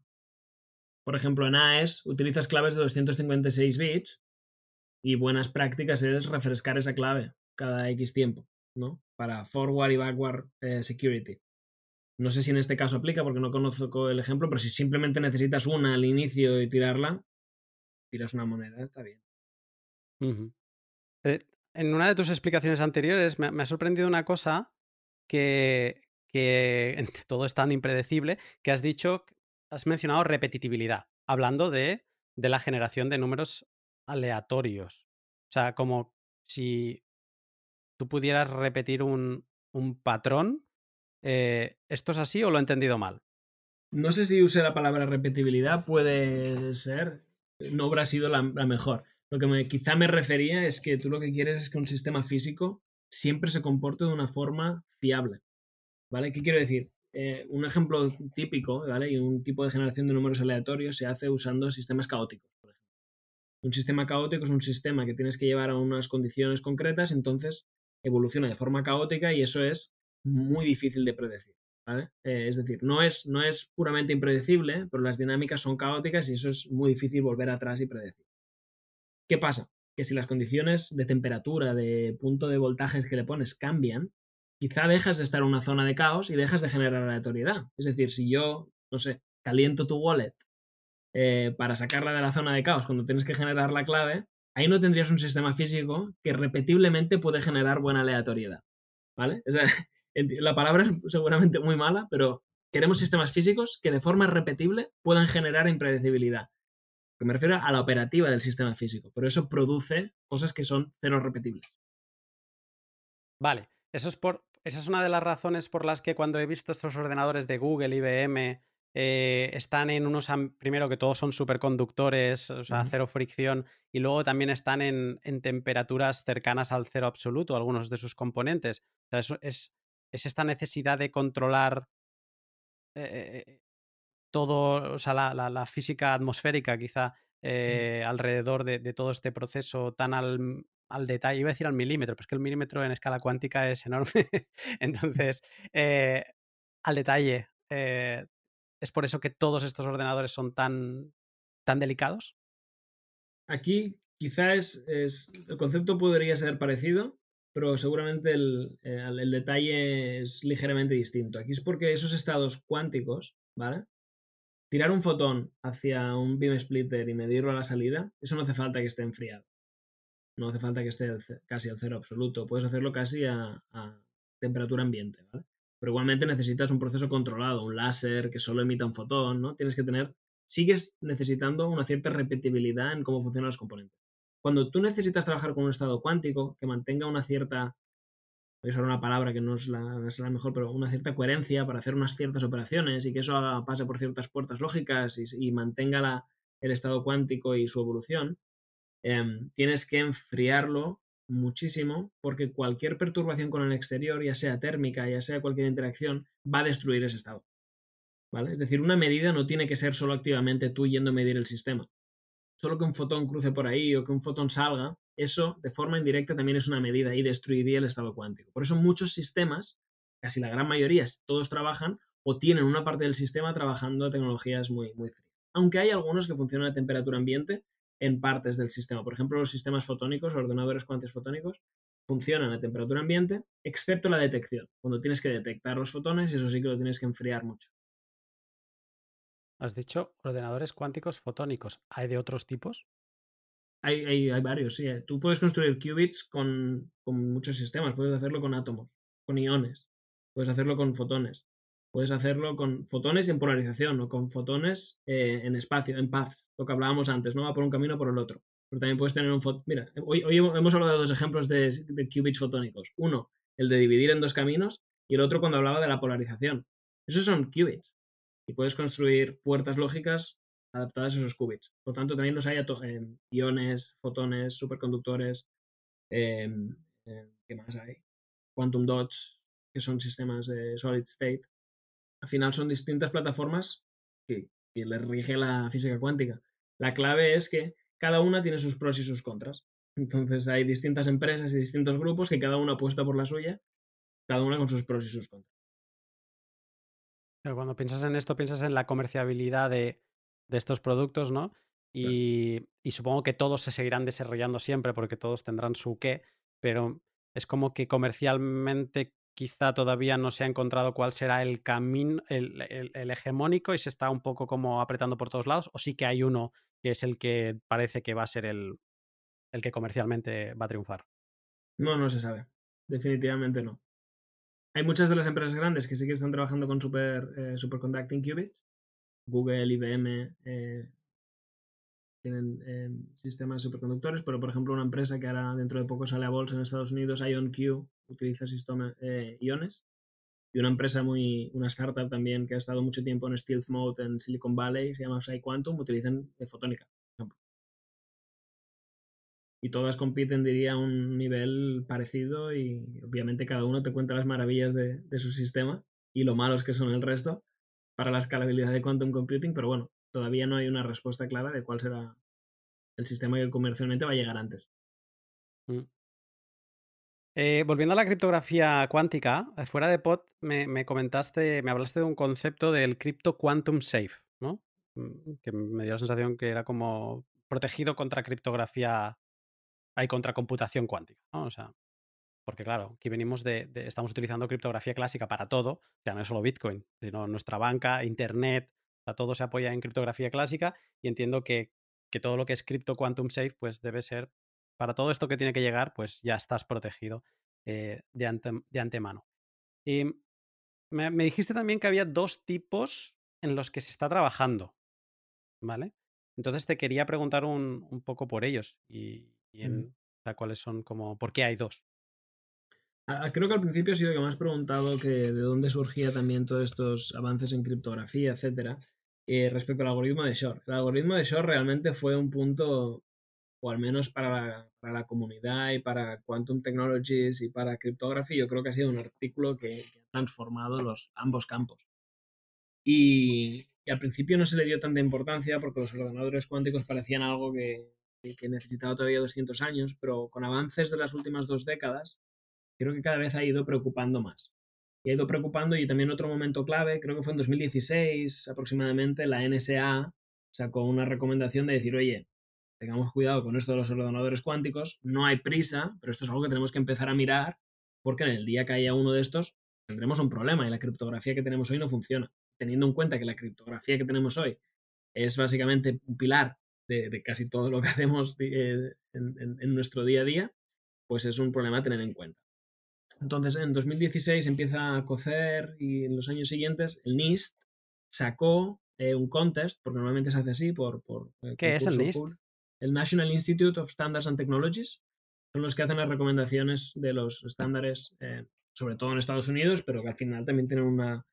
Por ejemplo, en AES utilizas claves de 256 bits y buenas prácticas es refrescar esa clave cada X tiempo, ¿no? Para forward y backward eh, security. No sé si en este caso aplica porque no conozco el ejemplo, pero si simplemente necesitas una al inicio y tirarla, tiras una moneda, está bien. Eh, en una de tus explicaciones anteriores me, ha sorprendido una cosa que, que, todo es tan impredecible, que has dicho, has mencionado repetitibilidad, hablando de, la generación de números aleatorios. O sea, como si tú pudieras repetir un, patrón, eh, ¿esto es así o lo he entendido mal? No sé si usé la palabra repetibilidad, puede ser, no habrá sido la mejor. Lo que quizá me refería es que tú lo que quieres es que un sistema físico siempre se comporte de una forma fiable. ¿Vale? ¿Qué quiero decir? Eh, un ejemplo típico, ¿vale? Y un tipo de generación de números aleatorios se hace usando sistemas caóticos. Por ejemplo. Un sistema caótico es un sistema que tienes que llevar a unas condiciones concretas, entonces evoluciona de forma caótica y eso es muy difícil de predecir. Eh, es decir, no es, no es puramente impredecible, pero las dinámicas son caóticas y eso es muy difícil volver atrás y predecir. ¿Qué pasa? Que si las condiciones de temperatura, de punto de voltajes que le pones cambian, quizá dejas de estar en una zona de caos y dejas de generar aleatoriedad. Es decir, si yo, no sé, caliento tu wallet eh, para sacarla de la zona de caos cuando tienes que generar la clave, ahí no tendrías un sistema físico que repetiblemente puede generar buena aleatoriedad. ¿Vale? la palabra es seguramente muy mala, pero queremos sistemas físicos que de forma repetible puedan generar impredecibilidad que me refiero a la operativa del sistema físico, pero eso produce cosas que son cero repetibles. Vale, eso es por, esa es una de las razones por las que cuando he visto estos ordenadores de Google, IBM, eh, están en unos, primero que todos son superconductores, o sea, cero fricción, y luego también están en, temperaturas cercanas al cero absoluto, algunos de sus componentes. O sea, eso es, esta necesidad de controlar eh, eh, todo, o sea, la, la, física atmosférica quizá mm. eh, alrededor de, todo este proceso tan al, al, detalle, iba a decir al milímetro, pero es que el milímetro en escala cuántica es enorme. Entonces, eh, al detalle, eh, ¿es por eso que todos estos ordenadores son tan, tan delicados? Aquí quizás es, el concepto podría ser parecido, pero seguramente el, el detalle es ligeramente distinto. Aquí es porque esos estados cuánticos, ¿vale? Tirar un fotón hacia un beam splitter y medirlo a la salida, eso no hace falta que esté enfriado. No hace falta que esté casi al cero absoluto. Puedes hacerlo casi a, a temperatura ambiente, ¿vale? Pero igualmente necesitas un proceso controlado, un láser que solo emita un fotón, ¿no? Tienes que tener, sigues necesitando una cierta repetibilidad en cómo funcionan los componentes. Cuando tú necesitas trabajar con un estado cuántico que mantenga una cierta voy a usar una palabra que no es la, mejor, pero una cierta coherencia para hacer unas ciertas operaciones y que eso pase por ciertas puertas lógicas y, mantenga el estado cuántico y su evolución, em, tienes que enfriarlo muchísimo porque cualquier perturbación con el exterior, ya sea térmica, ya sea cualquier interacción, va a destruir ese estado. ¿Vale? Es decir, una medida no tiene que ser solo activamente tú yendo a medir el sistema. Solo que un fotón cruce por ahí o que un fotón salga eso de forma indirecta también es una medida y destruiría el estado cuántico. Por eso muchos sistemas, casi la gran mayoría, todos trabajan o tienen una parte del sistema trabajando a tecnologías muy, muy frías. Aunque hay algunos que funcionan a temperatura ambiente en partes del sistema. Por ejemplo, los sistemas fotónicos, ordenadores cuánticos fotónicos, funcionan a temperatura ambiente, excepto la detección. Cuando tienes que detectar los fotones, y eso sí que lo tienes que enfriar mucho. Has dicho ordenadores cuánticos fotónicos. ¿Hay de otros tipos? Hay, hay varios, sí. Eh. Tú puedes construir qubits con, con muchos sistemas, puedes hacerlo con átomos, con iones, puedes hacerlo con fotones, puedes hacerlo con fotones en polarización o con fotones eh, en espacio, en paz, lo que hablábamos antes, ¿no? Va por un camino o por el otro. Pero también puedes tener un fotón. Mira, hoy, hoy, hemos hablado de dos ejemplos de, de qubits fotónicos. Uno, el de dividir en dos caminos, y el otro cuando hablaba de la polarización. Esos son qubits. Y puedes construir puertas lógicas adaptadas a esos qubits. Por tanto, también nos hay iones, fotones, superconductores, em, em, ¿qué más hay? Quantum dots, que son sistemas de solid state. Al final son distintas plataformas que, que les rige la física cuántica. La clave es que cada una tiene sus pros y sus contras. Entonces hay distintas empresas y distintos grupos que cada una apuesta por la suya, cada una con sus pros y sus contras. Pero cuando piensas en esto, piensas en la comerciabilidad de de estos productos, ¿no? Y, supongo que todos se seguirán desarrollando siempre porque todos tendrán su qué, pero es como que comercialmente quizá todavía no se ha encontrado cuál será el camino, el, hegemónico y se está un poco como apretando por todos lados, o sí que hay uno que es el que parece que va a ser el, que comercialmente va a triunfar. No, no se sabe. Definitivamente no. Hay muchas de las empresas grandes que sí que están trabajando con super, eh, Qubits, Google, IBM eh, tienen em, sistemas superconductores, pero por ejemplo una empresa que ahora dentro de poco sale a bolsa en Estados Unidos, IonQ, utiliza sistemas eh, iones. Y una empresa muy, una startup también que ha estado mucho tiempo en stealth mode en Silicon Valley, se llama PsyQuantum, utilizan eh, fotónica, Y todas compiten, diría, a un nivel parecido y obviamente cada uno te cuenta las maravillas de su sistema y lo malos que son el resto para la escalabilidad de quantum computing, pero bueno, todavía no hay una respuesta clara de cuál será el sistema que comercialmente va a llegar antes. Mm. Eh, volviendo a la criptografía cuántica, eh, fuera de POT me, comentaste, me hablaste de un concepto del Crypto quantum safe, ¿no? Mm, que me dio la sensación que era como protegido contra criptografía y contra computación cuántica, ¿no? O sea, porque claro, aquí venimos de, estamos utilizando criptografía clásica para todo, ya no es solo Bitcoin, sino nuestra banca, Internet, o todo se apoya en criptografía clásica y entiendo que, todo lo que es cripto quantum safe, pues debe ser, para todo esto que tiene que llegar, pues ya estás protegido eh, de, antemano. Y me, dijiste también que había dos tipos en los que se está trabajando, ¿vale? Entonces te quería preguntar un, poco por ellos y, en, cuáles son como, ¿por qué hay dos? Ah, ah, creo que al principio ha sido que me has preguntado que de dónde surgía también todos estos avances en criptografía, etcétera, eh, respecto al algoritmo de Shor. El algoritmo de Shor realmente fue un punto, o al menos para la, para la, comunidad y para Quantum Technologies y para criptografía, yo creo que ha sido un artículo que, ha transformado los, ambos campos. Y, al principio no se le dio tanta importancia porque los ordenadores cuánticos parecían algo que, que necesitaba todavía 200 años, pero con avances de las últimas dos décadas, creo que cada vez ha ido preocupando más. Y ha ido preocupando y también otro momento clave, creo que fue en 2016 aproximadamente, la NSA sacó una recomendación de decir, oye, tengamos cuidado con esto de los ordenadores cuánticos, no hay prisa, pero esto es algo que tenemos que empezar a mirar porque en el día que haya uno de estos tendremos un problema y la criptografía que tenemos hoy no funciona. Teniendo en cuenta que la criptografía que tenemos hoy es básicamente un pilar de, casi todo lo que hacemos eh, en nuestro día a día, pues es un problema a tener en cuenta. Entonces, en 2016 empieza a cocer y en los años siguientes el NIST sacó eh, un contest, porque normalmente se hace así por... por eh, ¿Qué es el NIST? El National Institute of Standards and Technologies. Son los que hacen las recomendaciones de los estándares, eh, sobre todo en Estados Unidos, pero que al final también tienen una...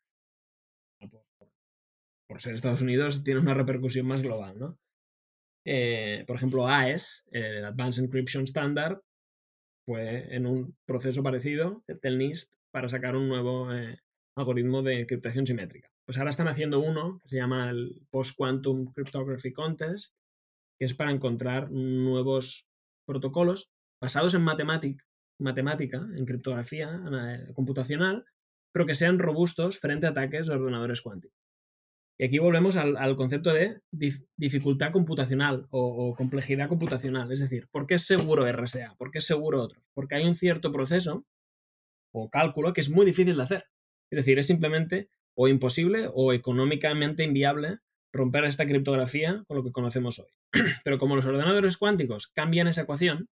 Por, ser Estados Unidos, tienen una repercusión más global, ¿no? por ejemplo, AES, el Advanced Encryption Standard, fue en un proceso parecido del NIST para sacar un nuevo eh, algoritmo de encriptación simétrica. Pues ahora están haciendo uno que se llama el Post-Quantum Cryptography Contest, que es para encontrar nuevos protocolos basados en matemática, en criptografía eh, computacional, pero que sean robustos frente a ataques de ordenadores cuánticos. Y aquí volvemos al, concepto de dificultad computacional o, complejidad computacional. Es decir, ¿por qué es seguro RSA? ¿Por qué es seguro otro? Porque hay un cierto proceso o cálculo que es muy difícil de hacer. Es decir, es simplemente o imposible o económicamente inviable romper esta criptografía con lo que conocemos hoy. Pero como los ordenadores cuánticos cambian esa ecuación,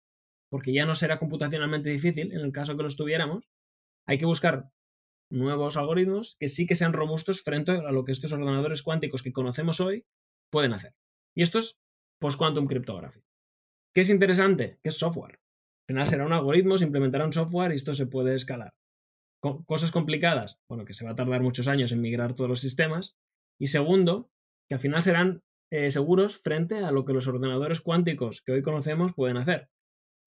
porque ya no será computacionalmente difícil en el caso que los tuviéramos, hay que buscar nuevos algoritmos que sí que sean robustos frente a lo que estos ordenadores cuánticos que conocemos hoy pueden hacer. Y esto es post-quantum cryptography. ¿Qué es interesante? Que es software. Al final será un algoritmo, se implementará un software y esto se puede escalar. cosas complicadas, bueno, que se va a tardar muchos años en migrar todos los sistemas. Y segundo, que al final serán eh, seguros frente a lo que los ordenadores cuánticos que hoy conocemos pueden hacer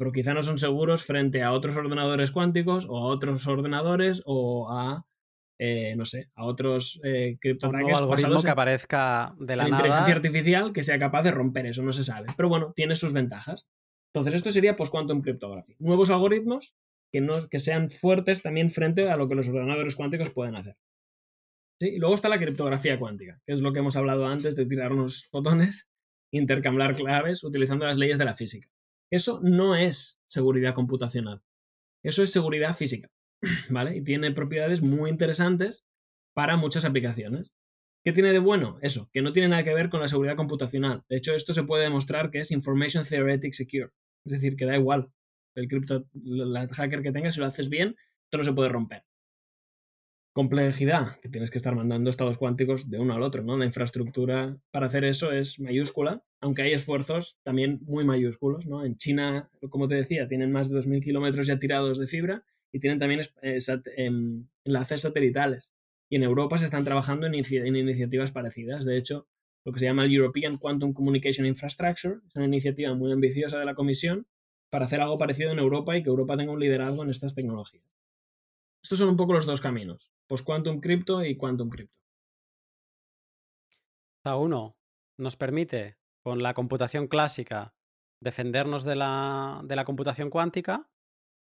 pero quizá no son seguros frente a otros ordenadores cuánticos o a otros ordenadores o a, eh, no sé, a otros eh, que aparezca de la, la inteligencia artificial que sea capaz de romper eso, no se sabe. Pero bueno, tiene sus ventajas. Entonces esto sería post-quantum criptografía. Nuevos algoritmos que, no, que sean fuertes también frente a lo que los ordenadores cuánticos pueden hacer. Y luego está la criptografía cuántica, que es lo que hemos hablado antes de tirar unos botones, intercambiar claves utilizando las leyes de la física. Eso no es seguridad computacional. Eso es seguridad física, ¿vale? Y tiene propiedades muy interesantes para muchas aplicaciones. ¿Qué tiene de bueno? Eso, que no tiene nada que ver con la seguridad computacional. De hecho, esto se puede demostrar que es Information Theoretic Secure. Es decir, que da igual. El cripto, el hacker que tengas, si lo haces bien, esto no se puede romper complejidad que tienes que estar mandando estados cuánticos de uno al otro, ¿no? La infraestructura para hacer eso es mayúscula, aunque hay esfuerzos también muy mayúsculos, ¿no? En China, como te decía, tienen más de 2.000 kilómetros ya tirados de fibra y tienen también eh, em, enlaces satelitales. Y en Europa se están trabajando en iniciativas parecidas. De hecho, lo que se llama el European Quantum Communication Infrastructure es una iniciativa muy ambiciosa de la Comisión para hacer algo parecido en Europa y que Europa tenga un liderazgo en estas tecnologías. Estos son un poco los dos caminos pues Quantum Crypto y Quantum Crypto. Uno uno nos permite, con la computación clásica, defendernos de la, computación cuántica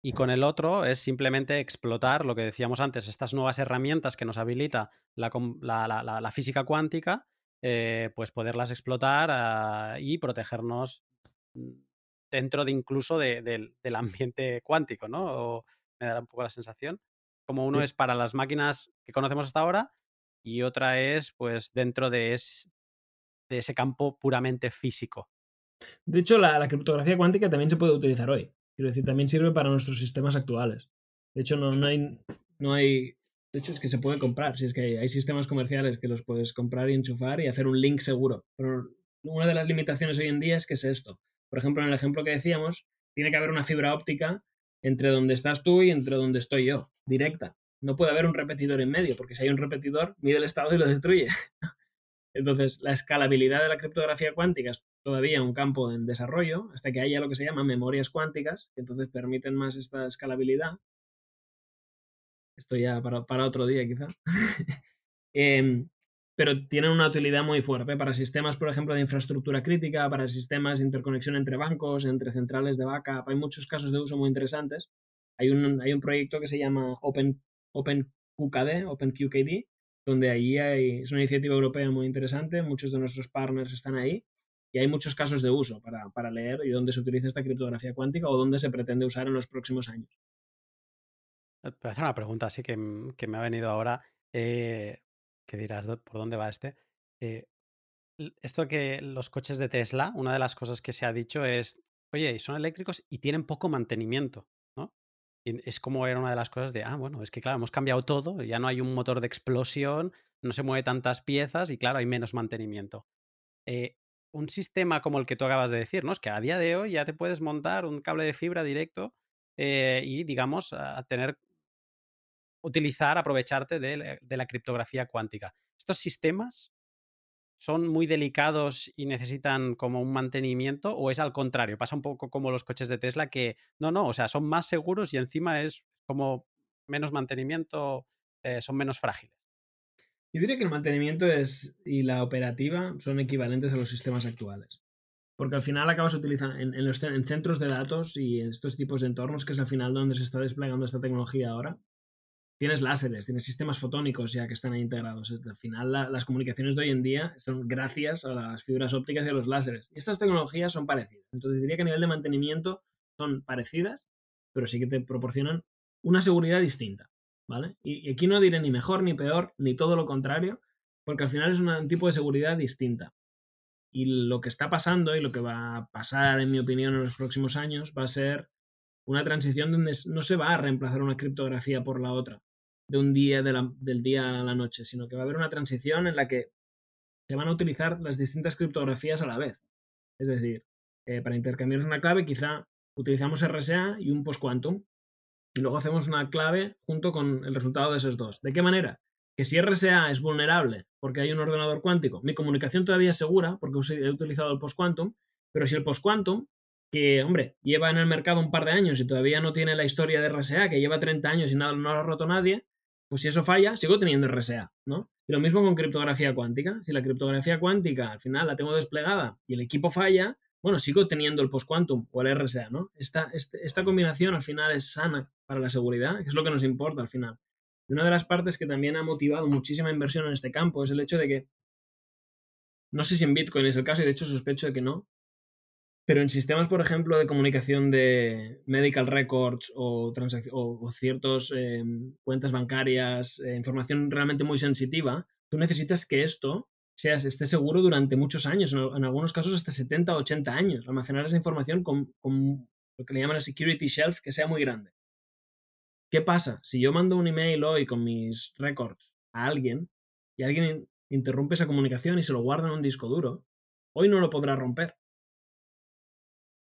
y con el otro es simplemente explotar lo que decíamos antes, estas nuevas herramientas que nos habilita la, física cuántica, eh, pues poderlas explotar ah, y protegernos mm, dentro de incluso del ambiente cuántico, ¿no? me da un poco la sensación como uno es para las máquinas que conocemos hasta ahora y otra es pues dentro de, ese campo puramente físico. De hecho, la, criptografía cuántica también se puede utilizar hoy. Quiero decir, también sirve para nuestros sistemas actuales. De hecho, no, hay... No hay... De hecho, es que se puede comprar. Si es que hay sistemas comerciales que los puedes comprar y enchufar y hacer un link seguro. Pero una de las limitaciones hoy en día es que es esto. Por ejemplo, en el ejemplo que decíamos, tiene que haber una fibra óptica entre donde estás tú y entre donde estoy yo, directa. No puede haber un repetidor en medio, porque si hay un repetidor, mide el estado y lo destruye. Entonces, la escalabilidad de la criptografía cuántica es todavía un campo en desarrollo, hasta que haya lo que se llama memorias cuánticas, que entonces permiten más esta escalabilidad. Esto ya para, otro día, quizá. Em, pero tienen una utilidad muy fuerte para sistemas, por ejemplo, de infraestructura crítica, para sistemas de interconexión entre bancos, entre centrales de backup. Hay muchos casos de uso muy interesantes. Hay un, hay un proyecto que se llama Open, Open QKD donde ahí hay, es una iniciativa europea muy interesante, muchos de nuestros partners están ahí y hay muchos casos de uso para, leer y dónde se utiliza esta criptografía cuántica o dónde se pretende usar en los próximos años. Eh, voy a hacer una pregunta así que, me ha venido ahora. Eh, ¿Qué dirás por dónde va este. Eh, esto que los coches de Tesla, una de las cosas que se ha dicho es, oye, son eléctricos y tienen poco mantenimiento, ¿no? es como era una de las cosas de, ah, bueno, es que claro, hemos cambiado todo, ya no hay un motor de explosión, no se mueve tantas piezas y claro, hay menos mantenimiento. Eh, un sistema como el que tú acabas de decir, ¿no? Es que a día de hoy ya te puedes montar un cable de fibra directo eh, y, digamos, a tener utilizar, aprovecharte de la, criptografía cuántica. Estos sistemas son muy delicados y necesitan como un mantenimiento o es al contrario, pasa un poco como los coches de Tesla que no, no, o sea, son más seguros y encima es como menos mantenimiento, eh, son menos frágiles. Yo diría que el mantenimiento es, y la operativa son equivalentes a los sistemas actuales. Porque al final acabas utilizando en los en centros de datos y en estos tipos de entornos, que es al final donde se está desplegando esta tecnología ahora, tienes láseres, tienes sistemas fotónicos ya que están ahí integrados. Al final, las comunicaciones de hoy en día son gracias a las fibras ópticas y a los láseres. Y estas tecnologías son parecidas. Entonces, diría que a nivel de mantenimiento son parecidas, pero sí que te proporcionan una seguridad distinta. ¿Vale? y aquí no diré ni mejor, ni peor, ni todo lo contrario, porque al final es un tipo de seguridad distinta. Y lo que está pasando y lo que va a pasar, en mi opinión, en los próximos años va a ser una transición donde no se va a reemplazar una criptografía por la otra, de un día del día a la noche, sino que va a haber una transición en la que se van a utilizar las distintas criptografías a la vez. Es decir, eh, para intercambiar una clave quizá utilizamos RSA y un post y luego hacemos una clave junto con el resultado de esos dos. ¿De qué manera? Que si RSA es vulnerable porque hay un ordenador cuántico, mi comunicación todavía es segura porque he utilizado el post pero si el post que hombre, lleva en el mercado un par de años y todavía no tiene la historia de RSA, que lleva 30 años y nada, no lo ha roto nadie, pues si eso falla, sigo teniendo RSA, ¿no? Y lo mismo con criptografía cuántica. Si la criptografía cuántica al final la tengo desplegada y el equipo falla, bueno, sigo teniendo el post-quantum o el RSA, ¿no? Esta, este, esta, combinación al final es sana para la seguridad, que es lo que nos importa al final. Y una de las partes que también ha motivado muchísima inversión en este campo es el hecho de que, no sé si en Bitcoin es el caso, y de hecho sospecho de que no, pero en sistemas, por ejemplo, de comunicación de medical records o, ciertas o ciertos em, cuentas bancarias, eh, información realmente muy sensitiva, tú necesitas que esto sea esté seguro durante muchos años, en, algunos casos hasta 70 o 80 años, almacenar esa información con, lo que le llaman la security shelf, que sea muy grande. ¿Qué pasa? Si yo mando un email hoy con mis records a alguien y alguien interrumpe esa comunicación y se lo guarda en un disco duro, hoy no lo podrá romper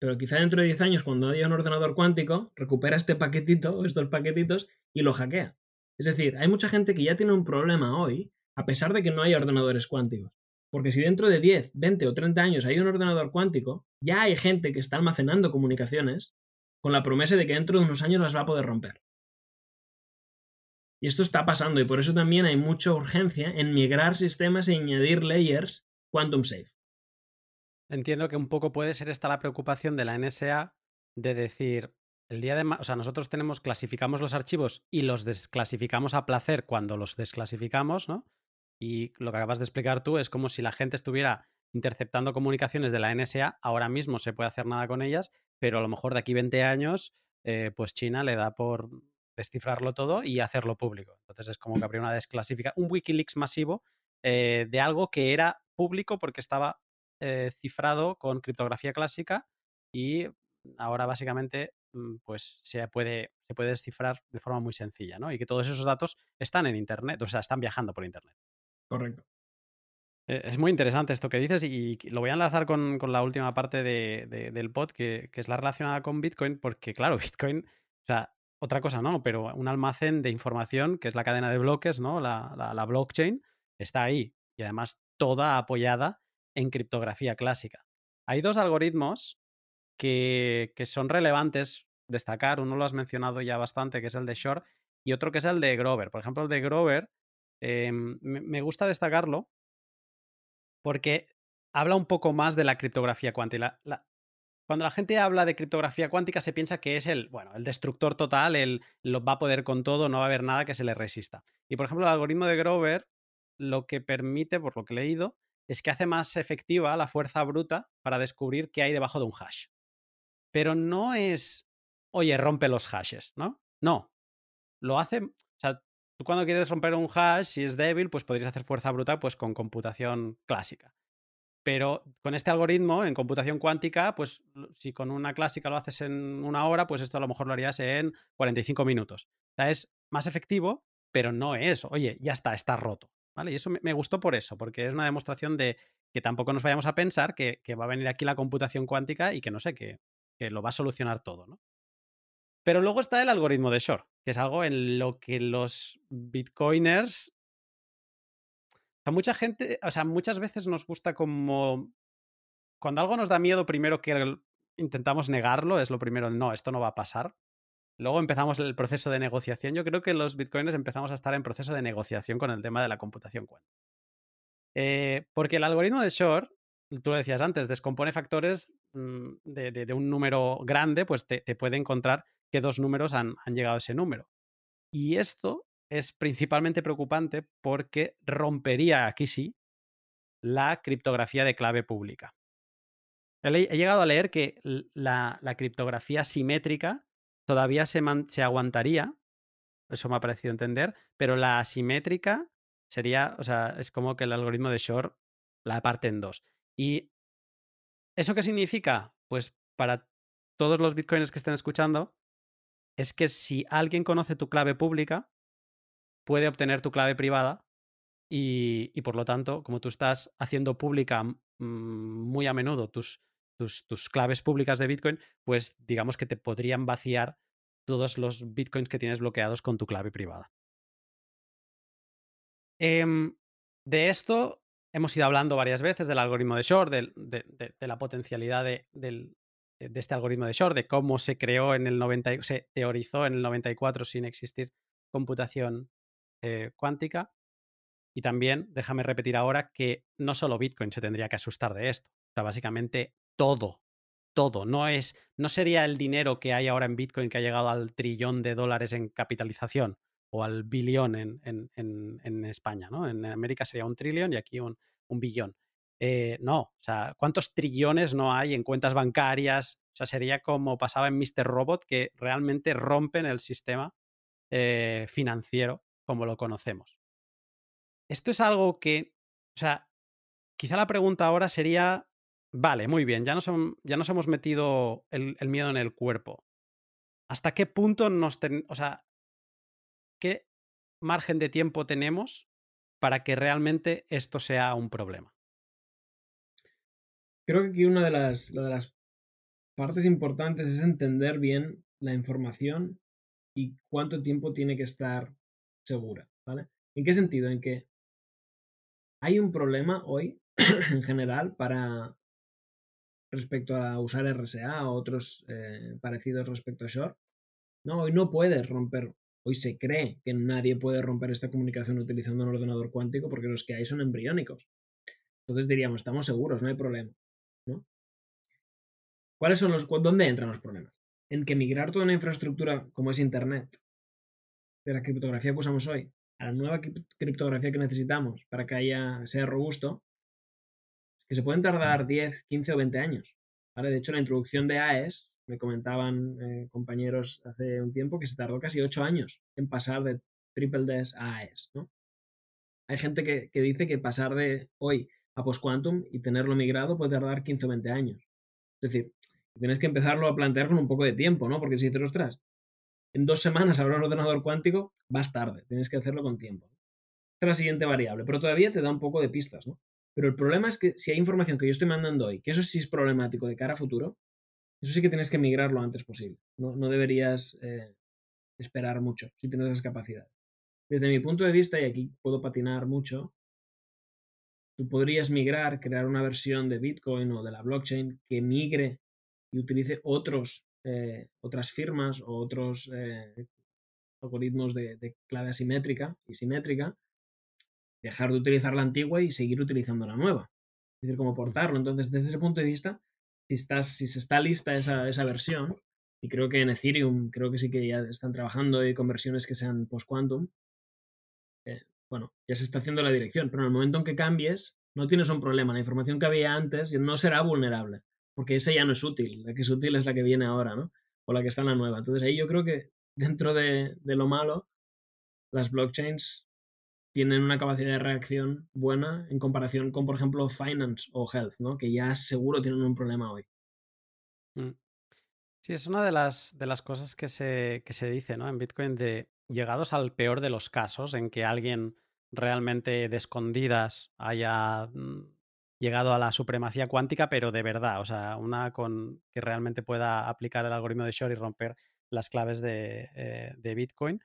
pero quizá dentro de 10 años, cuando haya un ordenador cuántico, recupera este paquetito, estos paquetitos, y lo hackea. Es decir, hay mucha gente que ya tiene un problema hoy, a pesar de que no hay ordenadores cuánticos. Porque si dentro de 10, 20 o 30 años hay un ordenador cuántico, ya hay gente que está almacenando comunicaciones con la promesa de que dentro de unos años las va a poder romper. Y esto está pasando y por eso también hay mucha urgencia en migrar sistemas e añadir layers quantum safe. Entiendo que un poco puede ser esta la preocupación de la NSA de decir, el día de, o sea, nosotros tenemos clasificamos los archivos y los desclasificamos a placer cuando los desclasificamos, ¿no? Y lo que acabas de explicar tú es como si la gente estuviera interceptando comunicaciones de la NSA, ahora mismo se puede hacer nada con ellas, pero a lo mejor de aquí 20 años, eh, pues China le da por descifrarlo todo y hacerlo público. Entonces es como que habría una desclasificación, un Wikileaks masivo eh, de algo que era público porque estaba eh, cifrado con criptografía clásica y ahora básicamente mm, pues se puede, se puede descifrar de forma muy sencilla, ¿no? Y que todos esos datos están en Internet, o sea, están viajando por Internet. Correcto. Eh, es muy interesante esto que dices y lo voy a enlazar con, la última parte del pod, que, es la relacionada con Bitcoin, porque claro, Bitcoin, o sea, otra cosa no, pero un almacén de información, que es la cadena de bloques, ¿no? la blockchain, está ahí y además toda apoyada en criptografía clásica. Hay dos algoritmos que, son relevantes destacar. Uno lo has mencionado ya bastante, que es el de Shor, y otro que es el de Grover. Por ejemplo, el de Grover eh, me gusta destacarlo porque habla un poco más de la criptografía cuántica. cuando la gente habla de criptografía cuántica se piensa que es el, bueno, el destructor total, el lo va a poder con todo, no va a haber nada que se le resista. Y por ejemplo, el algoritmo de Grover lo que permite, por lo que he leído, es que hace más efectiva la fuerza bruta para descubrir qué hay debajo de un hash. Pero no es, oye, rompe los hashes, ¿no? No. Lo hace, o sea, tú cuando quieres romper un hash, si es débil, pues podrías hacer fuerza bruta pues con computación clásica. Pero con este algoritmo en computación cuántica, pues si con una clásica lo haces en una hora, pues esto a lo mejor lo harías en 45 minutos. O sea, es más efectivo, pero no es, oye, ya está, está roto. ¿Vale? Y eso me, gustó por eso, porque es una demostración de que tampoco nos vayamos a pensar que, va a venir aquí la computación cuántica y que no sé, que, lo va a solucionar todo, ¿no? Pero luego está el algoritmo de Shor, que es algo en lo que los bitcoiners. O sea, mucha gente, o sea, muchas veces nos gusta como. Cuando algo nos da miedo, primero que intentamos negarlo, es lo primero, no, esto no va a pasar. Luego empezamos el proceso de negociación. Yo creo que los bitcoins empezamos a estar en proceso de negociación con el tema de la computación cuántica. Eh, porque el algoritmo de Shor, tú lo decías antes, descompone factores mm, de, un número grande, pues te, puede encontrar que dos números han, llegado a ese número. Y esto es principalmente preocupante porque rompería, aquí sí, la criptografía de clave pública. He, llegado a leer que la criptografía simétrica todavía se, aguantaría, eso me ha parecido entender, pero la asimétrica sería, o sea, es como que el algoritmo de Shor la parte en dos. ¿Y eso qué significa? Pues para todos los bitcoins que estén escuchando, es que si alguien conoce tu clave pública, puede obtener tu clave privada y, y por lo tanto, como tú estás haciendo pública mm, muy a menudo tus, tus, claves públicas de Bitcoin, pues digamos que te podrían vaciar todos los Bitcoins que tienes bloqueados con tu clave privada. Em, de esto hemos ido hablando varias veces, del algoritmo de Shor, de, la potencialidad de este algoritmo de Shor, de cómo se creó en el 90, se teorizó en el 94 sin existir computación eh, cuántica. Y también, déjame repetir ahora que no solo Bitcoin se tendría que asustar de esto. O sea, básicamente todo, todo. No es, no sería el dinero que hay ahora en Bitcoin que ha llegado al trillón de dólares en capitalización o al billón en, España, ¿no? En América sería un trillón y aquí un, billón. Eh, no, o sea, ¿cuántos trillones no hay en cuentas bancarias? O sea, sería como pasaba en Mr. Robot, que realmente rompen el sistema eh, financiero como lo conocemos. Esto es algo que, o sea, quizá la pregunta ahora sería Vale, muy bien, ya nos, ya nos hemos metido el, miedo en el cuerpo. ¿Hasta qué punto nos... o sea, ¿qué margen de tiempo tenemos para que realmente esto sea un problema? Creo que aquí una de las, de las partes importantes es entender bien la información y cuánto tiempo tiene que estar segura, ¿vale? ¿En qué sentido? En que hay un problema hoy en general para respecto a usar RSA o otros eh, parecidos respecto a Shore. No, hoy no puedes romper, hoy se cree que nadie puede romper esta comunicación utilizando un ordenador cuántico porque los que hay son embriónicos. Entonces diríamos, estamos seguros, no hay problema. ¿Cuáles son los, ¿Dónde entran los problemas? En que migrar toda una infraestructura como es Internet, de la criptografía que usamos hoy, a la nueva criptografía que necesitamos para que haya, sea robusto, se pueden tardar 10, 15 o 20 años. De hecho, la introducción de AES, me comentaban eh, compañeros hace un tiempo, que se tardó casi 8 años en pasar de triple DES a AES. Hay gente que, dice que pasar de hoy a postquantum y tenerlo migrado puede tardar 15 o 20 años. Es decir, tienes que empezarlo a plantear con un poco de tiempo, ¿no? Porque si lo ostras, en dos semanas habrá un ordenador cuántico, vas tarde, tienes que hacerlo con tiempo. Esta es la siguiente variable, pero todavía te da un poco de pistas, ¿no? Pero el problema es que si hay información que yo estoy mandando hoy, que eso sí es problemático de cara a futuro, eso sí que tienes que migrar lo antes posible. No, deberías eh, esperar mucho si tienes esas capacidades. Desde mi punto de vista, y aquí puedo patinar mucho, tú podrías migrar, crear una versión de Bitcoin o de la blockchain que migre y utilice otros, eh, otras firmas o otros eh, algoritmos de clave asimétrica y simétrica dejar de utilizar la antigua y seguir utilizando la nueva. Es decir, como portarlo. Entonces, desde ese punto de vista, si, estás, si se está lista esa, versión, y creo que en Ethereum, creo que sí que ya están trabajando con conversiones que sean post-quantum, eh, bueno, ya se está haciendo la dirección, pero en el momento en que cambies, no tienes un problema. La información que había antes no será vulnerable, porque esa ya no es útil. La que es útil es la que viene ahora, ¿no? O la que está en la nueva. Entonces ahí yo creo que dentro de, de lo malo, las blockchains tienen una capacidad de reacción buena en comparación con, por ejemplo, finance o health, ¿no? que ya seguro tienen un problema hoy. Mm. Sí, es una de las, de las cosas que se, dice ¿no? en Bitcoin de llegados al peor de los casos en que alguien realmente de escondidas haya mm, llegado a la supremacía cuántica, pero de verdad, o sea, una con que realmente pueda aplicar el algoritmo de Shor y romper las claves de, eh, Bitcoin.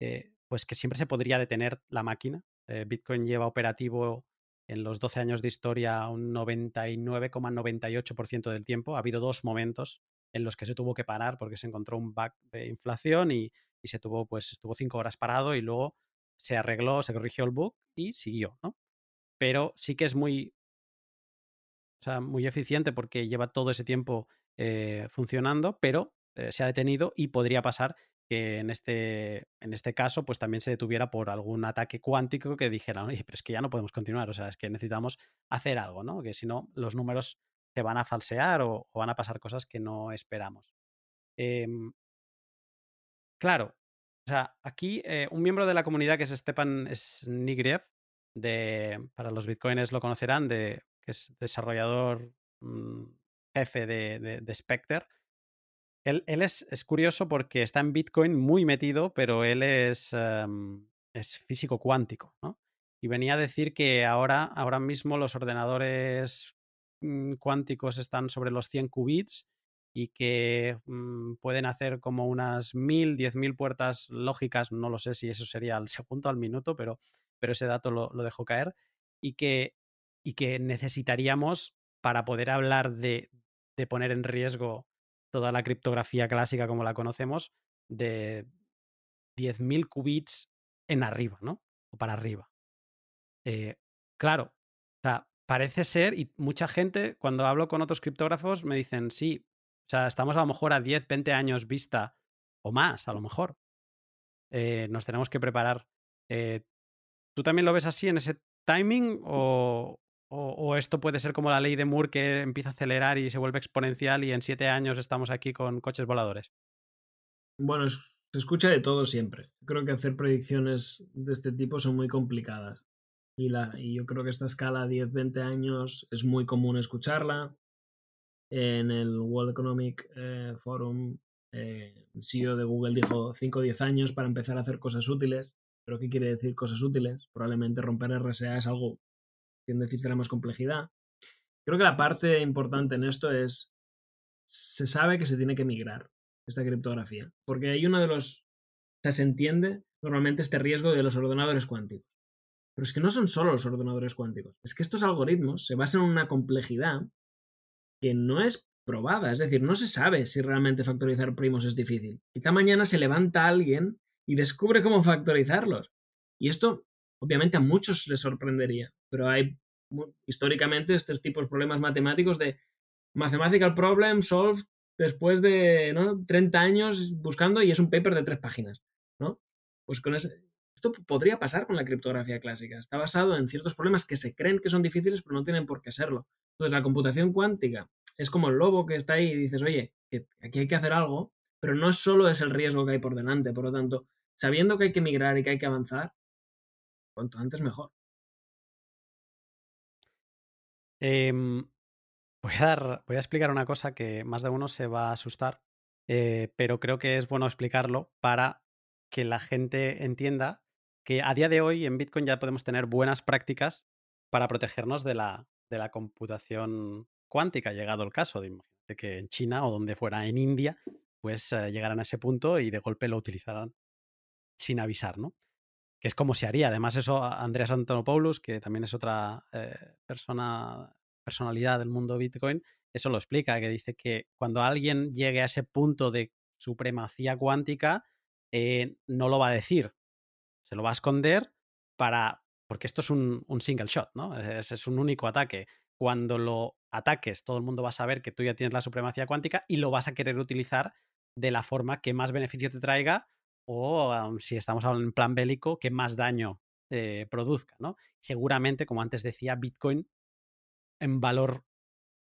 Eh, pues que siempre se podría detener la máquina. Eh, Bitcoin lleva operativo en los 12 años de historia un 99,98% del tiempo. Ha habido dos momentos en los que se tuvo que parar porque se encontró un bug de inflación y, se tuvo, pues estuvo cinco horas parado y luego se arregló, se corrigió el bug y siguió, ¿no? Pero sí que es muy, o sea, muy eficiente porque lleva todo ese tiempo eh, funcionando, pero eh, se ha detenido y podría pasar en este, en este caso pues también se detuviera por algún ataque cuántico que dijera, oye, pero es que ya no podemos continuar, o sea, es que necesitamos hacer algo, ¿no? Que si no, los números se van a falsear o, van a pasar cosas que no esperamos. Em, claro, o sea, aquí eh, un miembro de la comunidad que es Stepan Snigriev de, para los bitcoins lo conocerán, de, que es desarrollador mm, jefe de, de, de Spectre, él, es, es, curioso porque está en Bitcoin muy metido, pero él es, em, es físico cuántico, ¿no? Y venía a decir que ahora, ahora mismo los ordenadores mm, cuánticos están sobre los 100 qubits y que mm, pueden hacer como unas 1000, 10.000 puertas lógicas, no lo sé si eso sería al segundo, al minuto, pero, pero ese dato lo, lo dejó caer, y que, y que necesitaríamos para poder hablar de, de poner en riesgo toda la criptografía clásica como la conocemos de 10.000 qubits en arriba, ¿no? O para arriba. Eh, claro, o sea, parece ser, y mucha gente, cuando hablo con otros criptógrafos, me dicen, sí, o sea, estamos a lo mejor a 10, 20 años vista o más, a lo mejor. Eh, nos tenemos que preparar. Eh, ¿Tú también lo ves así en ese timing mm. o, o, esto puede ser como la ley de Moore que empieza a acelerar y se vuelve exponencial y en siete años estamos aquí con coches voladores. Bueno, se escucha de todo siempre. Creo que hacer predicciones de este tipo son muy complicadas. Y, la, y yo creo que esta escala 10-20 años es muy común escucharla. En el World Economic eh, Forum, eh, el CEO de Google dijo 5-10 años para empezar a hacer cosas útiles. ¿Pero qué quiere decir cosas útiles? Probablemente romper RSA es algo quien decir más complejidad. Creo que la parte importante en esto es, se sabe que se tiene que migrar esta criptografía, porque hay uno de los, o sea, se entiende normalmente este riesgo de los ordenadores cuánticos. Pero es que no son solo los ordenadores cuánticos, es que estos algoritmos se basan en una complejidad que no es probada, es decir, no se sabe si realmente factorizar primos es difícil. Quizá mañana se levanta alguien y descubre cómo factorizarlos. Y esto, obviamente, a muchos les sorprendería, pero hay históricamente estos tipos de problemas matemáticos de mathematical problem solved después de ¿no? 30 años buscando y es un paper de tres páginas, ¿no? Pues con esto podría pasar con la criptografía clásica. Está basado en ciertos problemas que se creen que son difíciles, pero no tienen por qué serlo. Entonces, la computación cuántica es como el lobo que está ahí y dices, oye, aquí hay que hacer algo, pero no solo es el riesgo que hay por delante. Por lo tanto, sabiendo que hay que migrar y que hay que avanzar, cuanto antes mejor. Em, voy, a explicar una cosa que más de uno se va a asustar, eh, pero creo que es bueno explicarlo para que la gente entienda que a día de hoy en Bitcoin ya podemos tener buenas prácticas para protegernos de la, computación cuántica, llegado el caso de, que en China o donde fuera, en India, pues llegarán eh, llegaran a ese punto y de golpe lo utilizarán sin avisar, ¿no? que es como se haría. Además, eso Andreas Antonopoulos, que también es otra eh, persona, personalidad del mundo Bitcoin, eso lo explica, que dice que cuando alguien llegue a ese punto de supremacía cuántica, eh, no lo va a decir, se lo va a esconder para, porque esto es un, single shot, ¿no? es, un único ataque. Cuando lo ataques, todo el mundo va a saber que tú ya tienes la supremacía cuántica y lo vas a querer utilizar de la forma que más beneficio te traiga o si estamos hablando en plan bélico, que más daño eh, produzca. ¿no? Seguramente, como antes decía, Bitcoin en valor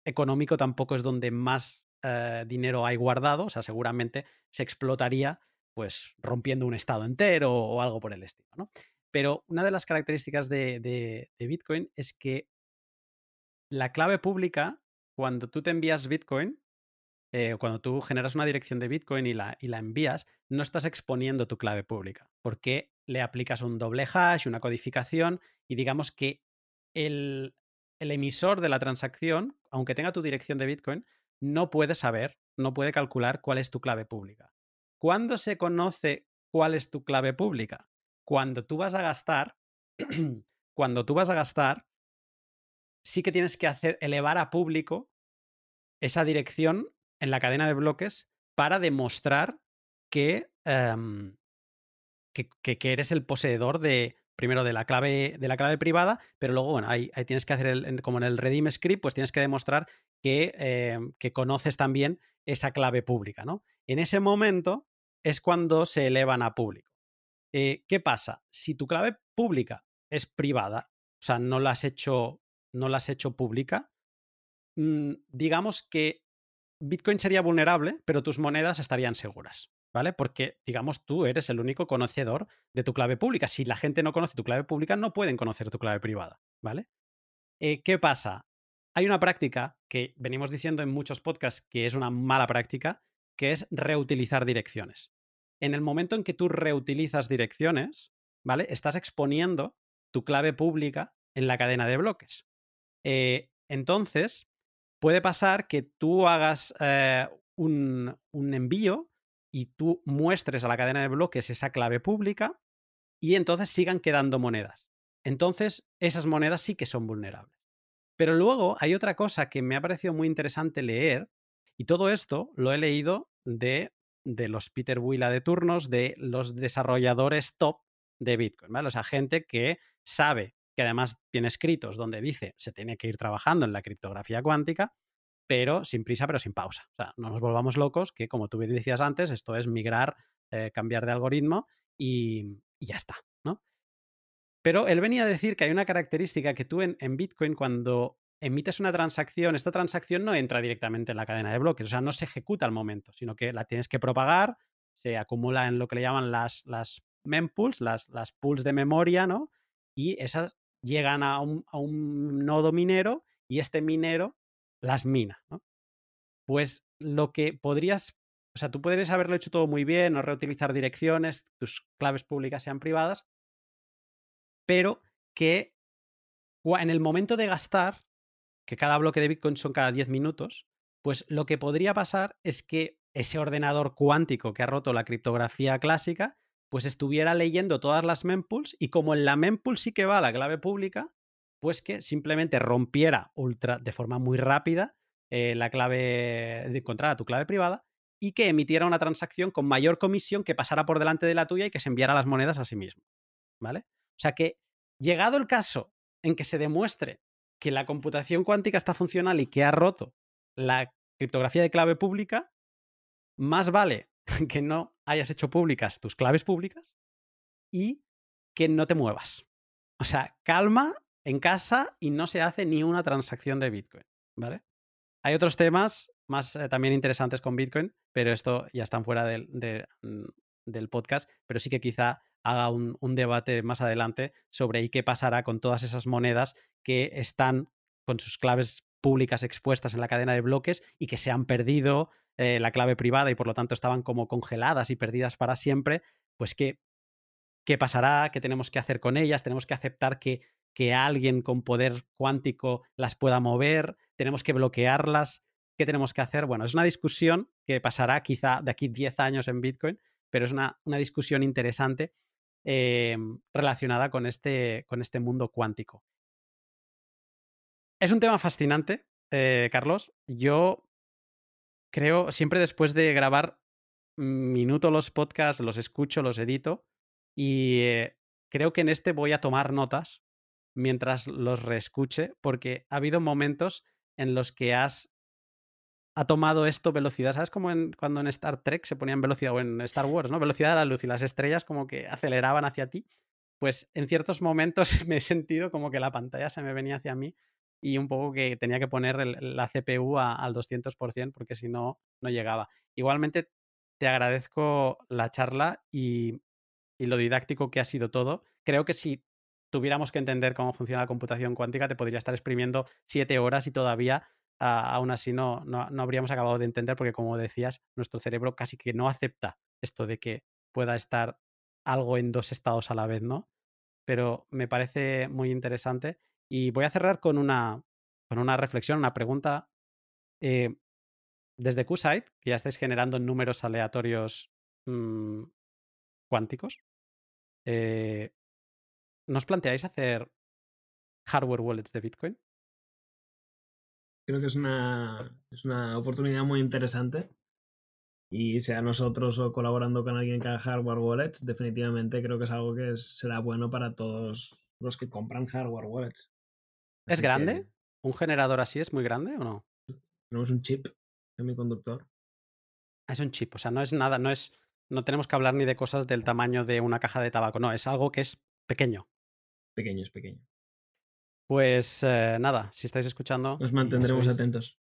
económico tampoco es donde más eh, dinero hay guardado, o sea, seguramente se explotaría pues rompiendo un estado entero o algo por el estilo. ¿no? Pero una de las características de Bitcoin es que la clave pública, cuando tú te envías Bitcoin, eh, cuando tú generas una dirección de Bitcoin y la, y la envías, no estás exponiendo tu clave pública, porque le aplicas un doble hash, una codificación, y digamos que el, el emisor de la transacción, aunque tenga tu dirección de Bitcoin, no puede saber, no puede calcular cuál es tu clave pública. ¿Cuándo se conoce cuál es tu clave pública? Cuando tú vas a gastar, cuando tú vas a gastar, sí que tienes que hacer elevar a público esa dirección en la cadena de bloques para demostrar em, que, que, que, eres el poseedor de, primero de la clave, de la clave privada, pero luego, bueno, ahí, tienes que hacer, como en el Redeem Script, pues tienes que demostrar que, em, que conoces también esa clave pública, ¿no? En ese momento es cuando se elevan a público. Eh, ¿Qué pasa? Si tu clave pública es privada, o sea, no la has hecho, no la has hecho pública, mm, digamos que Bitcoin sería vulnerable, pero tus monedas estarían seguras, ¿vale? Porque, digamos, tú eres el único conocedor de tu clave pública. Si la gente no conoce tu clave pública, no pueden conocer tu clave privada, ¿vale? Eh, ¿Qué pasa? Hay una práctica que venimos diciendo en muchos podcasts que es una mala práctica, que es reutilizar direcciones. En el momento en que tú reutilizas direcciones, ¿vale? Estás exponiendo tu clave pública en la cadena de bloques. Eh, entonces, puede pasar que tú hagas eh, un, envío y tú muestres a la cadena de bloques esa clave pública y entonces sigan quedando monedas. Entonces, esas monedas sí que son vulnerables. Pero luego hay otra cosa que me ha parecido muy interesante leer, y todo esto lo he leído de, de los Peter Willa de turnos, de los desarrolladores top de Bitcoin, ¿vale? O sea, gente que sabe que además tiene escritos donde dice se tiene que ir trabajando en la criptografía cuántica, pero sin prisa, pero sin pausa. O sea, no nos volvamos locos, que como tú decías antes, esto es migrar, eh, cambiar de algoritmo y, ya está, ¿no? Pero él venía a decir que hay una característica que tú en, Bitcoin cuando emites una transacción, esta transacción no entra directamente en la cadena de bloques, o sea, no se ejecuta al momento, sino que la tienes que propagar, se acumula en lo que le llaman las, las mempools, las, las pools de memoria, ¿no? Y esas llegan a un, nodo minero y este minero las mina. Pues lo que podrías, o sea, tú podrías haberlo hecho todo muy bien no reutilizar direcciones, tus claves públicas sean privadas, pero que en el momento de gastar, que cada bloque de Bitcoin son cada 10 minutos, pues lo que podría pasar es que ese ordenador cuántico que ha roto la criptografía clásica pues estuviera leyendo todas las mempools y como en la mempool sí que va la clave pública, pues que simplemente rompiera ultra, de forma muy rápida eh, la clave, de encontrar a tu clave privada y que emitiera una transacción con mayor comisión que pasara por delante de la tuya y que se enviara las monedas a sí mismo. ¿Vale? O sea que, llegado el caso en que se demuestre que la computación cuántica está funcional y que ha roto la criptografía de clave pública, más vale que no hayas hecho públicas tus claves públicas y que no te muevas. O sea, calma en casa y no se hace ni una transacción de Bitcoin, ¿vale? Hay otros temas más eh, también interesantes con Bitcoin, pero esto ya están fuera mm, del, podcast, pero sí que quizá haga un, un debate más adelante sobre qué pasará con todas esas monedas que están con sus claves públicas expuestas en la cadena de bloques y que se han perdido eh, la clave privada y por lo tanto estaban como congeladas y perdidas para siempre, pues ¿qué pasará? ¿Qué tenemos que hacer con ellas? ¿Tenemos que aceptar que, alguien con poder cuántico las pueda mover? ¿Tenemos que bloquearlas? ¿Qué tenemos que hacer? Bueno, es una discusión que pasará quizá de aquí 10 años en Bitcoin, pero es una, discusión interesante eh, relacionada con este, con este mundo cuántico. Es un tema fascinante, eh, Carlos. Yo creo, siempre después de grabar mm, minuto los podcasts, los escucho, los edito y eh, creo que en este voy a tomar notas mientras los reescuche porque ha habido momentos en los que has ha tomado esto velocidad, ¿sabes? Como en, cuando en Star Trek se ponían velocidad o en Star Wars, ¿no? Velocidad de la luz y las estrellas como que aceleraban hacia ti. Pues en ciertos momentos me he sentido como que la pantalla se me venía hacia mí y un poco que tenía que poner la CPU al 200% porque si no, no llegaba. Igualmente, te agradezco la charla y, lo didáctico que ha sido todo. Creo que si tuviéramos que entender cómo funciona la computación cuántica, te podría estar exprimiendo siete horas y todavía aún así no, no, no habríamos acabado de entender porque, como decías, nuestro cerebro casi que no acepta esto de que pueda estar algo en dos estados a la vez, ¿no? Pero me parece muy interesante y voy a cerrar con una, con una reflexión, una pregunta. Eh, desde QSite, que ya estáis generando números aleatorios mm, cuánticos, eh, ¿nos planteáis hacer hardware wallets de Bitcoin? Creo que es es una oportunidad muy interesante. Y sea nosotros o colaborando con alguien que haga hardware wallets, definitivamente creo que es algo que será bueno para todos los que compran hardware wallets. ¿Es grande? ¿Un generador así es muy grande o no? Tenemos un chip semiconductor. Ah, es un chip, o sea, no es nada, no es. No tenemos que hablar ni de cosas del tamaño de una caja de tabaco, no, es algo que es pequeño. Pequeño, es pequeño. Pues eh, nada, si estáis escuchando. Nos mantendremos atentos.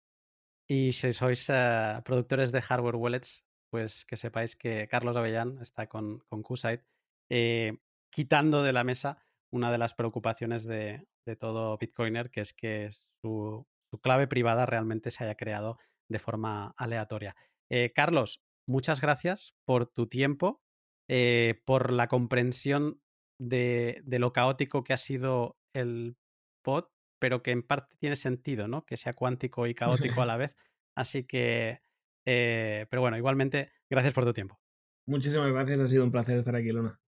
Y si sois eh, productores de hardware wallets, pues que sepáis que Carlos Avellán está con, con QSite eh, quitando de la mesa una de las preocupaciones de, todo Bitcoiner, que es que su, clave privada realmente se haya creado de forma aleatoria. Eh, Carlos, muchas gracias por tu tiempo, eh, por la comprensión de, lo caótico que ha sido el pod, pero que en parte tiene sentido, ¿no? Que sea cuántico y caótico a la vez. Así que, eh, pero bueno, igualmente, gracias por tu tiempo. Muchísimas gracias, ha sido un placer estar aquí, Luna.